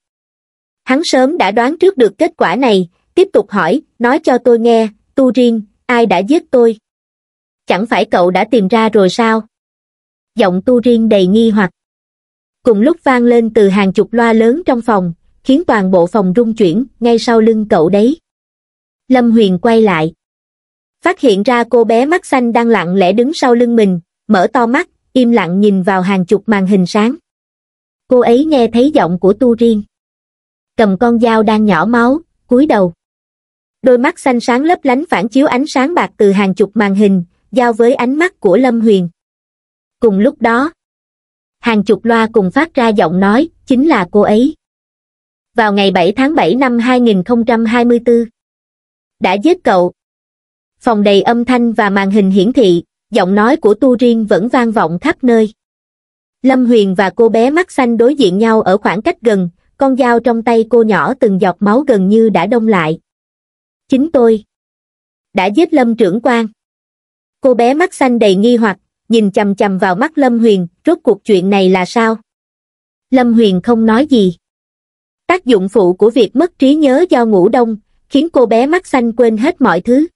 hắn sớm đã đoán trước được kết quả này tiếp tục hỏi nói cho tôi nghe tu riêng ai đã giết tôi chẳng phải cậu đã tìm ra rồi sao giọng tu riêng đầy nghi hoặc cùng lúc vang lên từ hàng chục loa lớn trong phòng khiến toàn bộ phòng rung chuyển ngay sau lưng cậu đấy lâm huyền quay lại phát hiện ra cô bé mắt xanh đang lặng lẽ đứng sau lưng mình mở to mắt im lặng nhìn vào hàng chục màn hình sáng. Cô ấy nghe thấy giọng của tu riêng. Cầm con dao đang nhỏ máu, cúi đầu. Đôi mắt xanh sáng lấp lánh phản chiếu ánh sáng bạc từ hàng chục màn hình, giao với ánh mắt của Lâm Huyền. Cùng lúc đó, hàng chục loa cùng phát ra giọng nói, chính là cô ấy. Vào ngày 7 tháng 7 năm 2024, đã giết cậu. Phòng đầy âm thanh và màn hình hiển thị, giọng nói của tu riêng vẫn vang vọng khắp nơi. Lâm Huyền và cô bé mắt xanh đối diện nhau ở khoảng cách gần, con dao trong tay cô nhỏ từng giọt máu gần như đã đông lại. Chính tôi đã giết Lâm trưởng quan. Cô bé mắt xanh đầy nghi hoặc, nhìn chầm chầm vào mắt Lâm Huyền, rốt cuộc chuyện này là sao? Lâm Huyền không nói gì. Tác dụng phụ của việc mất trí nhớ do ngủ đông, khiến cô bé mắt xanh quên hết mọi thứ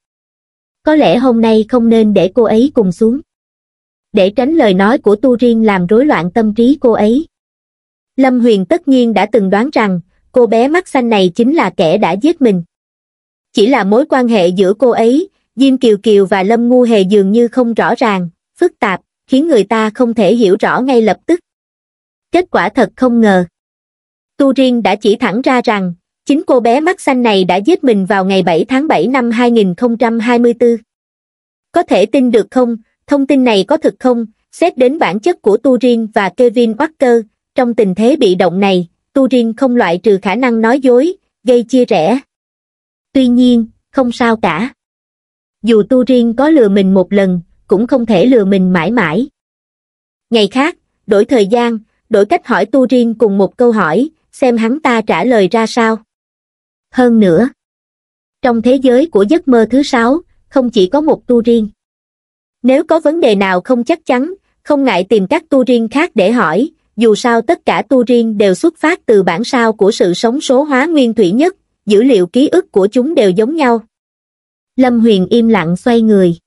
có lẽ hôm nay không nên để cô ấy cùng xuống để tránh lời nói của tu riêng làm rối loạn tâm trí cô ấy lâm huyền tất nhiên đã từng đoán rằng cô bé mắt xanh này chính là kẻ đã giết mình chỉ là mối quan hệ giữa cô ấy diêm kiều kiều và lâm ngu hề dường như không rõ ràng phức tạp khiến người ta không thể hiểu rõ ngay lập tức kết quả thật không ngờ tu riêng đã chỉ thẳng ra rằng chính cô bé mắt xanh này đã giết mình vào ngày 7 tháng 7 năm 2024. Có thể tin được không, thông tin này có thực không, xét đến bản chất của Turin và Kevin Walker, trong tình thế bị động này, Turin không loại trừ khả năng nói dối, gây chia rẽ. Tuy nhiên, không sao cả. Dù Turin có lừa mình một lần, cũng không thể lừa mình mãi mãi. Ngày khác, đổi thời gian, đổi cách hỏi Turin cùng một câu hỏi, xem hắn ta trả lời ra sao hơn nữa trong thế giới của giấc mơ thứ sáu không chỉ có một tu riêng nếu có vấn đề nào không chắc chắn không ngại tìm các tu riêng khác để hỏi dù sao tất cả tu riêng đều xuất phát từ bản sao của sự sống số hóa nguyên thủy nhất dữ liệu ký ức của chúng đều giống nhau lâm huyền im lặng xoay người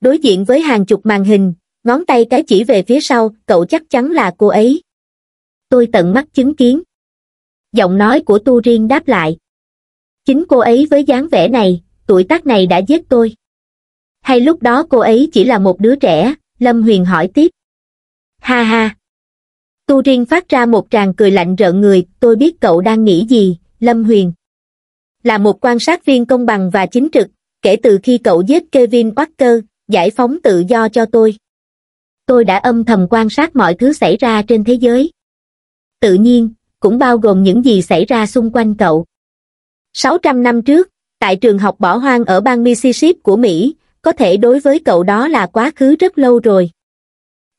đối diện với hàng chục màn hình ngón tay cái chỉ về phía sau cậu chắc chắn là cô ấy tôi tận mắt chứng kiến giọng nói của tu riêng đáp lại Chính cô ấy với dáng vẻ này, tuổi tác này đã giết tôi. Hay lúc đó cô ấy chỉ là một đứa trẻ, Lâm Huyền hỏi tiếp. Ha ha! Tu Riên phát ra một tràng cười lạnh rợn người, tôi biết cậu đang nghĩ gì, Lâm Huyền. Là một quan sát viên công bằng và chính trực, kể từ khi cậu giết Kevin Walker, giải phóng tự do cho tôi. Tôi đã âm thầm quan sát mọi thứ xảy ra trên thế giới. Tự nhiên, cũng bao gồm những gì xảy ra xung quanh cậu. 600 năm trước, tại trường học bỏ hoang ở bang Mississippi của Mỹ, có thể đối với cậu đó là quá khứ rất lâu rồi.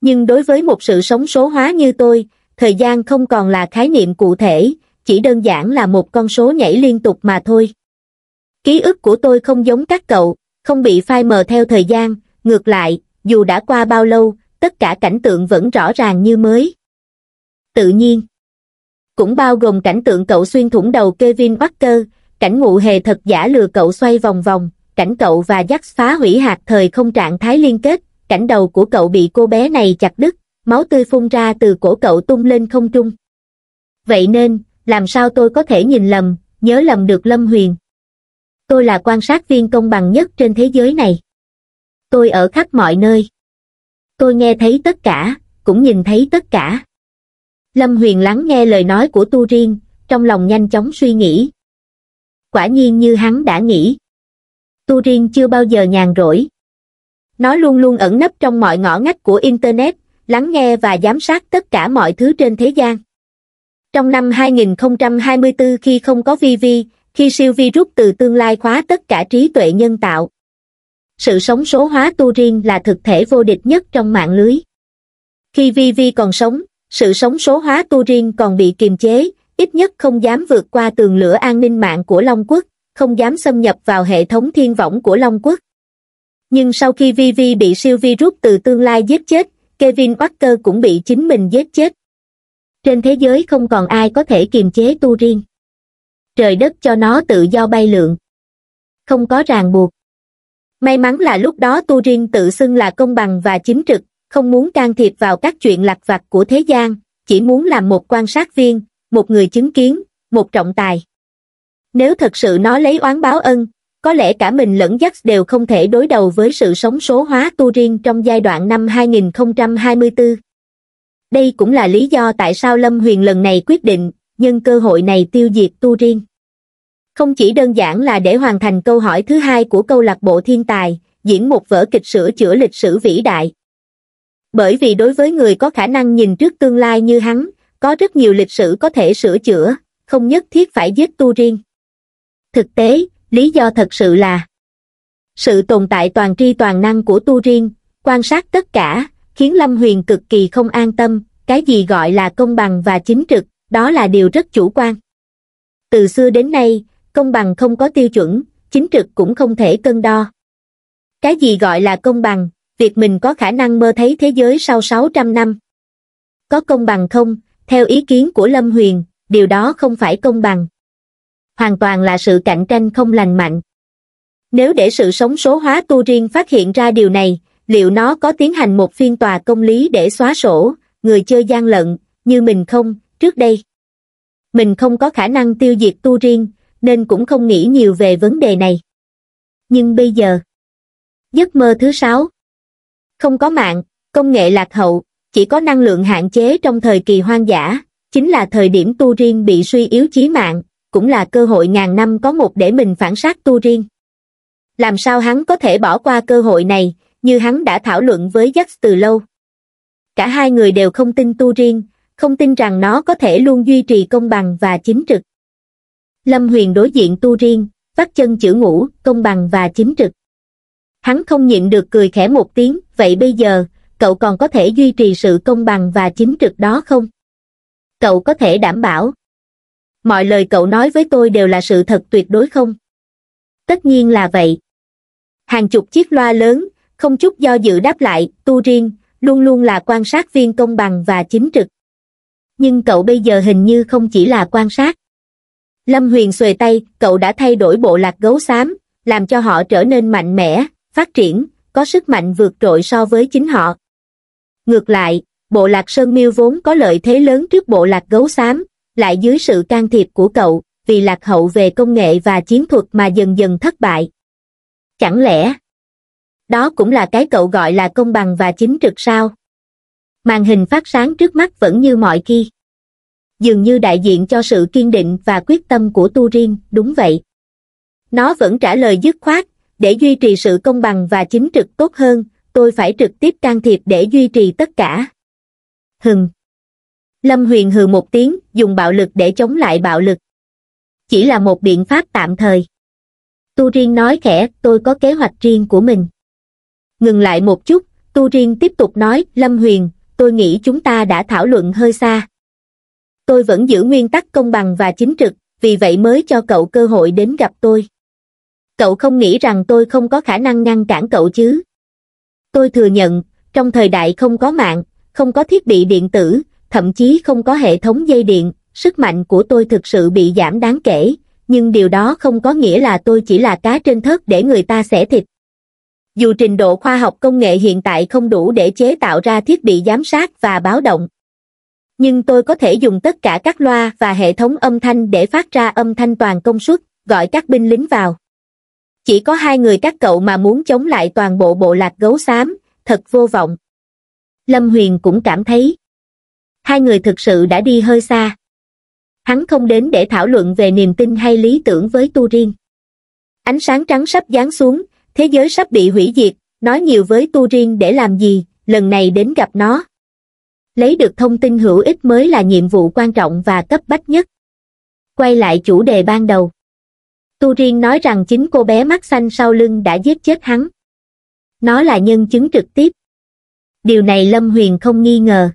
Nhưng đối với một sự sống số hóa như tôi, thời gian không còn là khái niệm cụ thể, chỉ đơn giản là một con số nhảy liên tục mà thôi. Ký ức của tôi không giống các cậu, không bị phai mờ theo thời gian, ngược lại, dù đã qua bao lâu, tất cả cảnh tượng vẫn rõ ràng như mới. Tự nhiên, cũng bao gồm cảnh tượng cậu xuyên thủng đầu Kevin Parker cảnh ngụ hề thật giả lừa cậu xoay vòng vòng, cảnh cậu và dắt phá hủy hạt thời không trạng thái liên kết, cảnh đầu của cậu bị cô bé này chặt đứt, máu tươi phun ra từ cổ cậu tung lên không trung. Vậy nên, làm sao tôi có thể nhìn lầm, nhớ lầm được Lâm Huyền? Tôi là quan sát viên công bằng nhất trên thế giới này. Tôi ở khắp mọi nơi. Tôi nghe thấy tất cả, cũng nhìn thấy tất cả. Lâm Huyền lắng nghe lời nói của tu riêng, trong lòng nhanh chóng suy nghĩ, quả nhiên như hắn đã nghĩ. Tu Riêng chưa bao giờ nhàn rỗi. Nó luôn luôn ẩn nấp trong mọi ngõ ngách của Internet, lắng nghe và giám sát tất cả mọi thứ trên thế gian. Trong năm 2024 khi không có VV, khi siêu virus từ tương lai khóa tất cả trí tuệ nhân tạo, sự sống số hóa tu riêng là thực thể vô địch nhất trong mạng lưới. Khi VV còn sống, sự sống số hóa tu riêng còn bị kiềm chế, ít nhất không dám vượt qua tường lửa an ninh mạng của long quốc không dám xâm nhập vào hệ thống thiên võng của long quốc nhưng sau khi vivi bị siêu virus từ tương lai giết chết kevin Parker cũng bị chính mình giết chết trên thế giới không còn ai có thể kiềm chế tu riêng trời đất cho nó tự do bay lượn không có ràng buộc may mắn là lúc đó tu riêng tự xưng là công bằng và chính trực không muốn can thiệp vào các chuyện lạc vặt của thế gian chỉ muốn làm một quan sát viên một người chứng kiến, một trọng tài. Nếu thật sự nó lấy oán báo ân, có lẽ cả mình lẫn Jax đều không thể đối đầu với sự sống số hóa tu riêng trong giai đoạn năm 2024. Đây cũng là lý do tại sao Lâm Huyền lần này quyết định, nhân cơ hội này tiêu diệt tu riêng. Không chỉ đơn giản là để hoàn thành câu hỏi thứ hai của câu lạc bộ thiên tài, diễn một vở kịch sửa chữa lịch sử vĩ đại. Bởi vì đối với người có khả năng nhìn trước tương lai như hắn, có rất nhiều lịch sử có thể sửa chữa, không nhất thiết phải giết tu riêng. Thực tế, lý do thật sự là sự tồn tại toàn tri toàn năng của tu riêng, quan sát tất cả, khiến Lâm Huyền cực kỳ không an tâm, cái gì gọi là công bằng và chính trực, đó là điều rất chủ quan. Từ xưa đến nay, công bằng không có tiêu chuẩn, chính trực cũng không thể cân đo. Cái gì gọi là công bằng, việc mình có khả năng mơ thấy thế giới sau 600 năm. Có công bằng không, theo ý kiến của Lâm Huyền, điều đó không phải công bằng. Hoàn toàn là sự cạnh tranh không lành mạnh. Nếu để sự sống số hóa tu riêng phát hiện ra điều này, liệu nó có tiến hành một phiên tòa công lý để xóa sổ, người chơi gian lận, như mình không, trước đây? Mình không có khả năng tiêu diệt tu riêng, nên cũng không nghĩ nhiều về vấn đề này. Nhưng bây giờ, giấc mơ thứ sáu, không có mạng, công nghệ lạc hậu, chỉ có năng lượng hạn chế trong thời kỳ hoang dã, chính là thời điểm tu riêng bị suy yếu chí mạng, cũng là cơ hội ngàn năm có một để mình phản sát tu riêng. Làm sao hắn có thể bỏ qua cơ hội này, như hắn đã thảo luận với Jax từ lâu. Cả hai người đều không tin tu riêng, không tin rằng nó có thể luôn duy trì công bằng và chính trực. Lâm Huyền đối diện tu riêng, vắt chân chữ ngũ, công bằng và chính trực. Hắn không nhịn được cười khẽ một tiếng, vậy bây giờ, cậu còn có thể duy trì sự công bằng và chính trực đó không? Cậu có thể đảm bảo. Mọi lời cậu nói với tôi đều là sự thật tuyệt đối không? Tất nhiên là vậy. Hàng chục chiếc loa lớn, không chút do dự đáp lại, tu riêng, luôn luôn là quan sát viên công bằng và chính trực. Nhưng cậu bây giờ hình như không chỉ là quan sát. Lâm Huyền xuề tay, cậu đã thay đổi bộ lạc gấu xám, làm cho họ trở nên mạnh mẽ, phát triển, có sức mạnh vượt trội so với chính họ. Ngược lại, bộ lạc Sơn Miêu vốn có lợi thế lớn trước bộ lạc Gấu Xám, lại dưới sự can thiệp của cậu, vì lạc hậu về công nghệ và chiến thuật mà dần dần thất bại. Chẳng lẽ đó cũng là cái cậu gọi là công bằng và chính trực sao? Màn hình phát sáng trước mắt vẫn như mọi khi. Dường như đại diện cho sự kiên định và quyết tâm của tu riêng, đúng vậy. Nó vẫn trả lời dứt khoát, để duy trì sự công bằng và chính trực tốt hơn, tôi phải trực tiếp can thiệp để duy trì tất cả. Hừng. Lâm Huyền hừ một tiếng, dùng bạo lực để chống lại bạo lực. Chỉ là một biện pháp tạm thời. Tu Riêng nói khẽ, tôi có kế hoạch riêng của mình. Ngừng lại một chút, Tu Riêng tiếp tục nói, Lâm Huyền, tôi nghĩ chúng ta đã thảo luận hơi xa. Tôi vẫn giữ nguyên tắc công bằng và chính trực, vì vậy mới cho cậu cơ hội đến gặp tôi. Cậu không nghĩ rằng tôi không có khả năng ngăn cản cậu chứ? Tôi thừa nhận, trong thời đại không có mạng, không có thiết bị điện tử, thậm chí không có hệ thống dây điện, sức mạnh của tôi thực sự bị giảm đáng kể, nhưng điều đó không có nghĩa là tôi chỉ là cá trên thớt để người ta xẻ thịt. Dù trình độ khoa học công nghệ hiện tại không đủ để chế tạo ra thiết bị giám sát và báo động, nhưng tôi có thể dùng tất cả các loa và hệ thống âm thanh để phát ra âm thanh toàn công suất, gọi các binh lính vào chỉ có hai người các cậu mà muốn chống lại toàn bộ bộ lạc gấu xám thật vô vọng lâm huyền cũng cảm thấy hai người thực sự đã đi hơi xa hắn không đến để thảo luận về niềm tin hay lý tưởng với tu riêng ánh sáng trắng sắp giáng xuống thế giới sắp bị hủy diệt nói nhiều với tu riêng để làm gì lần này đến gặp nó lấy được thông tin hữu ích mới là nhiệm vụ quan trọng và cấp bách nhất quay lại chủ đề ban đầu Tu Riêng nói rằng chính cô bé mắt xanh sau lưng đã giết chết hắn. Nó là nhân chứng trực tiếp. Điều này Lâm Huyền không nghi ngờ.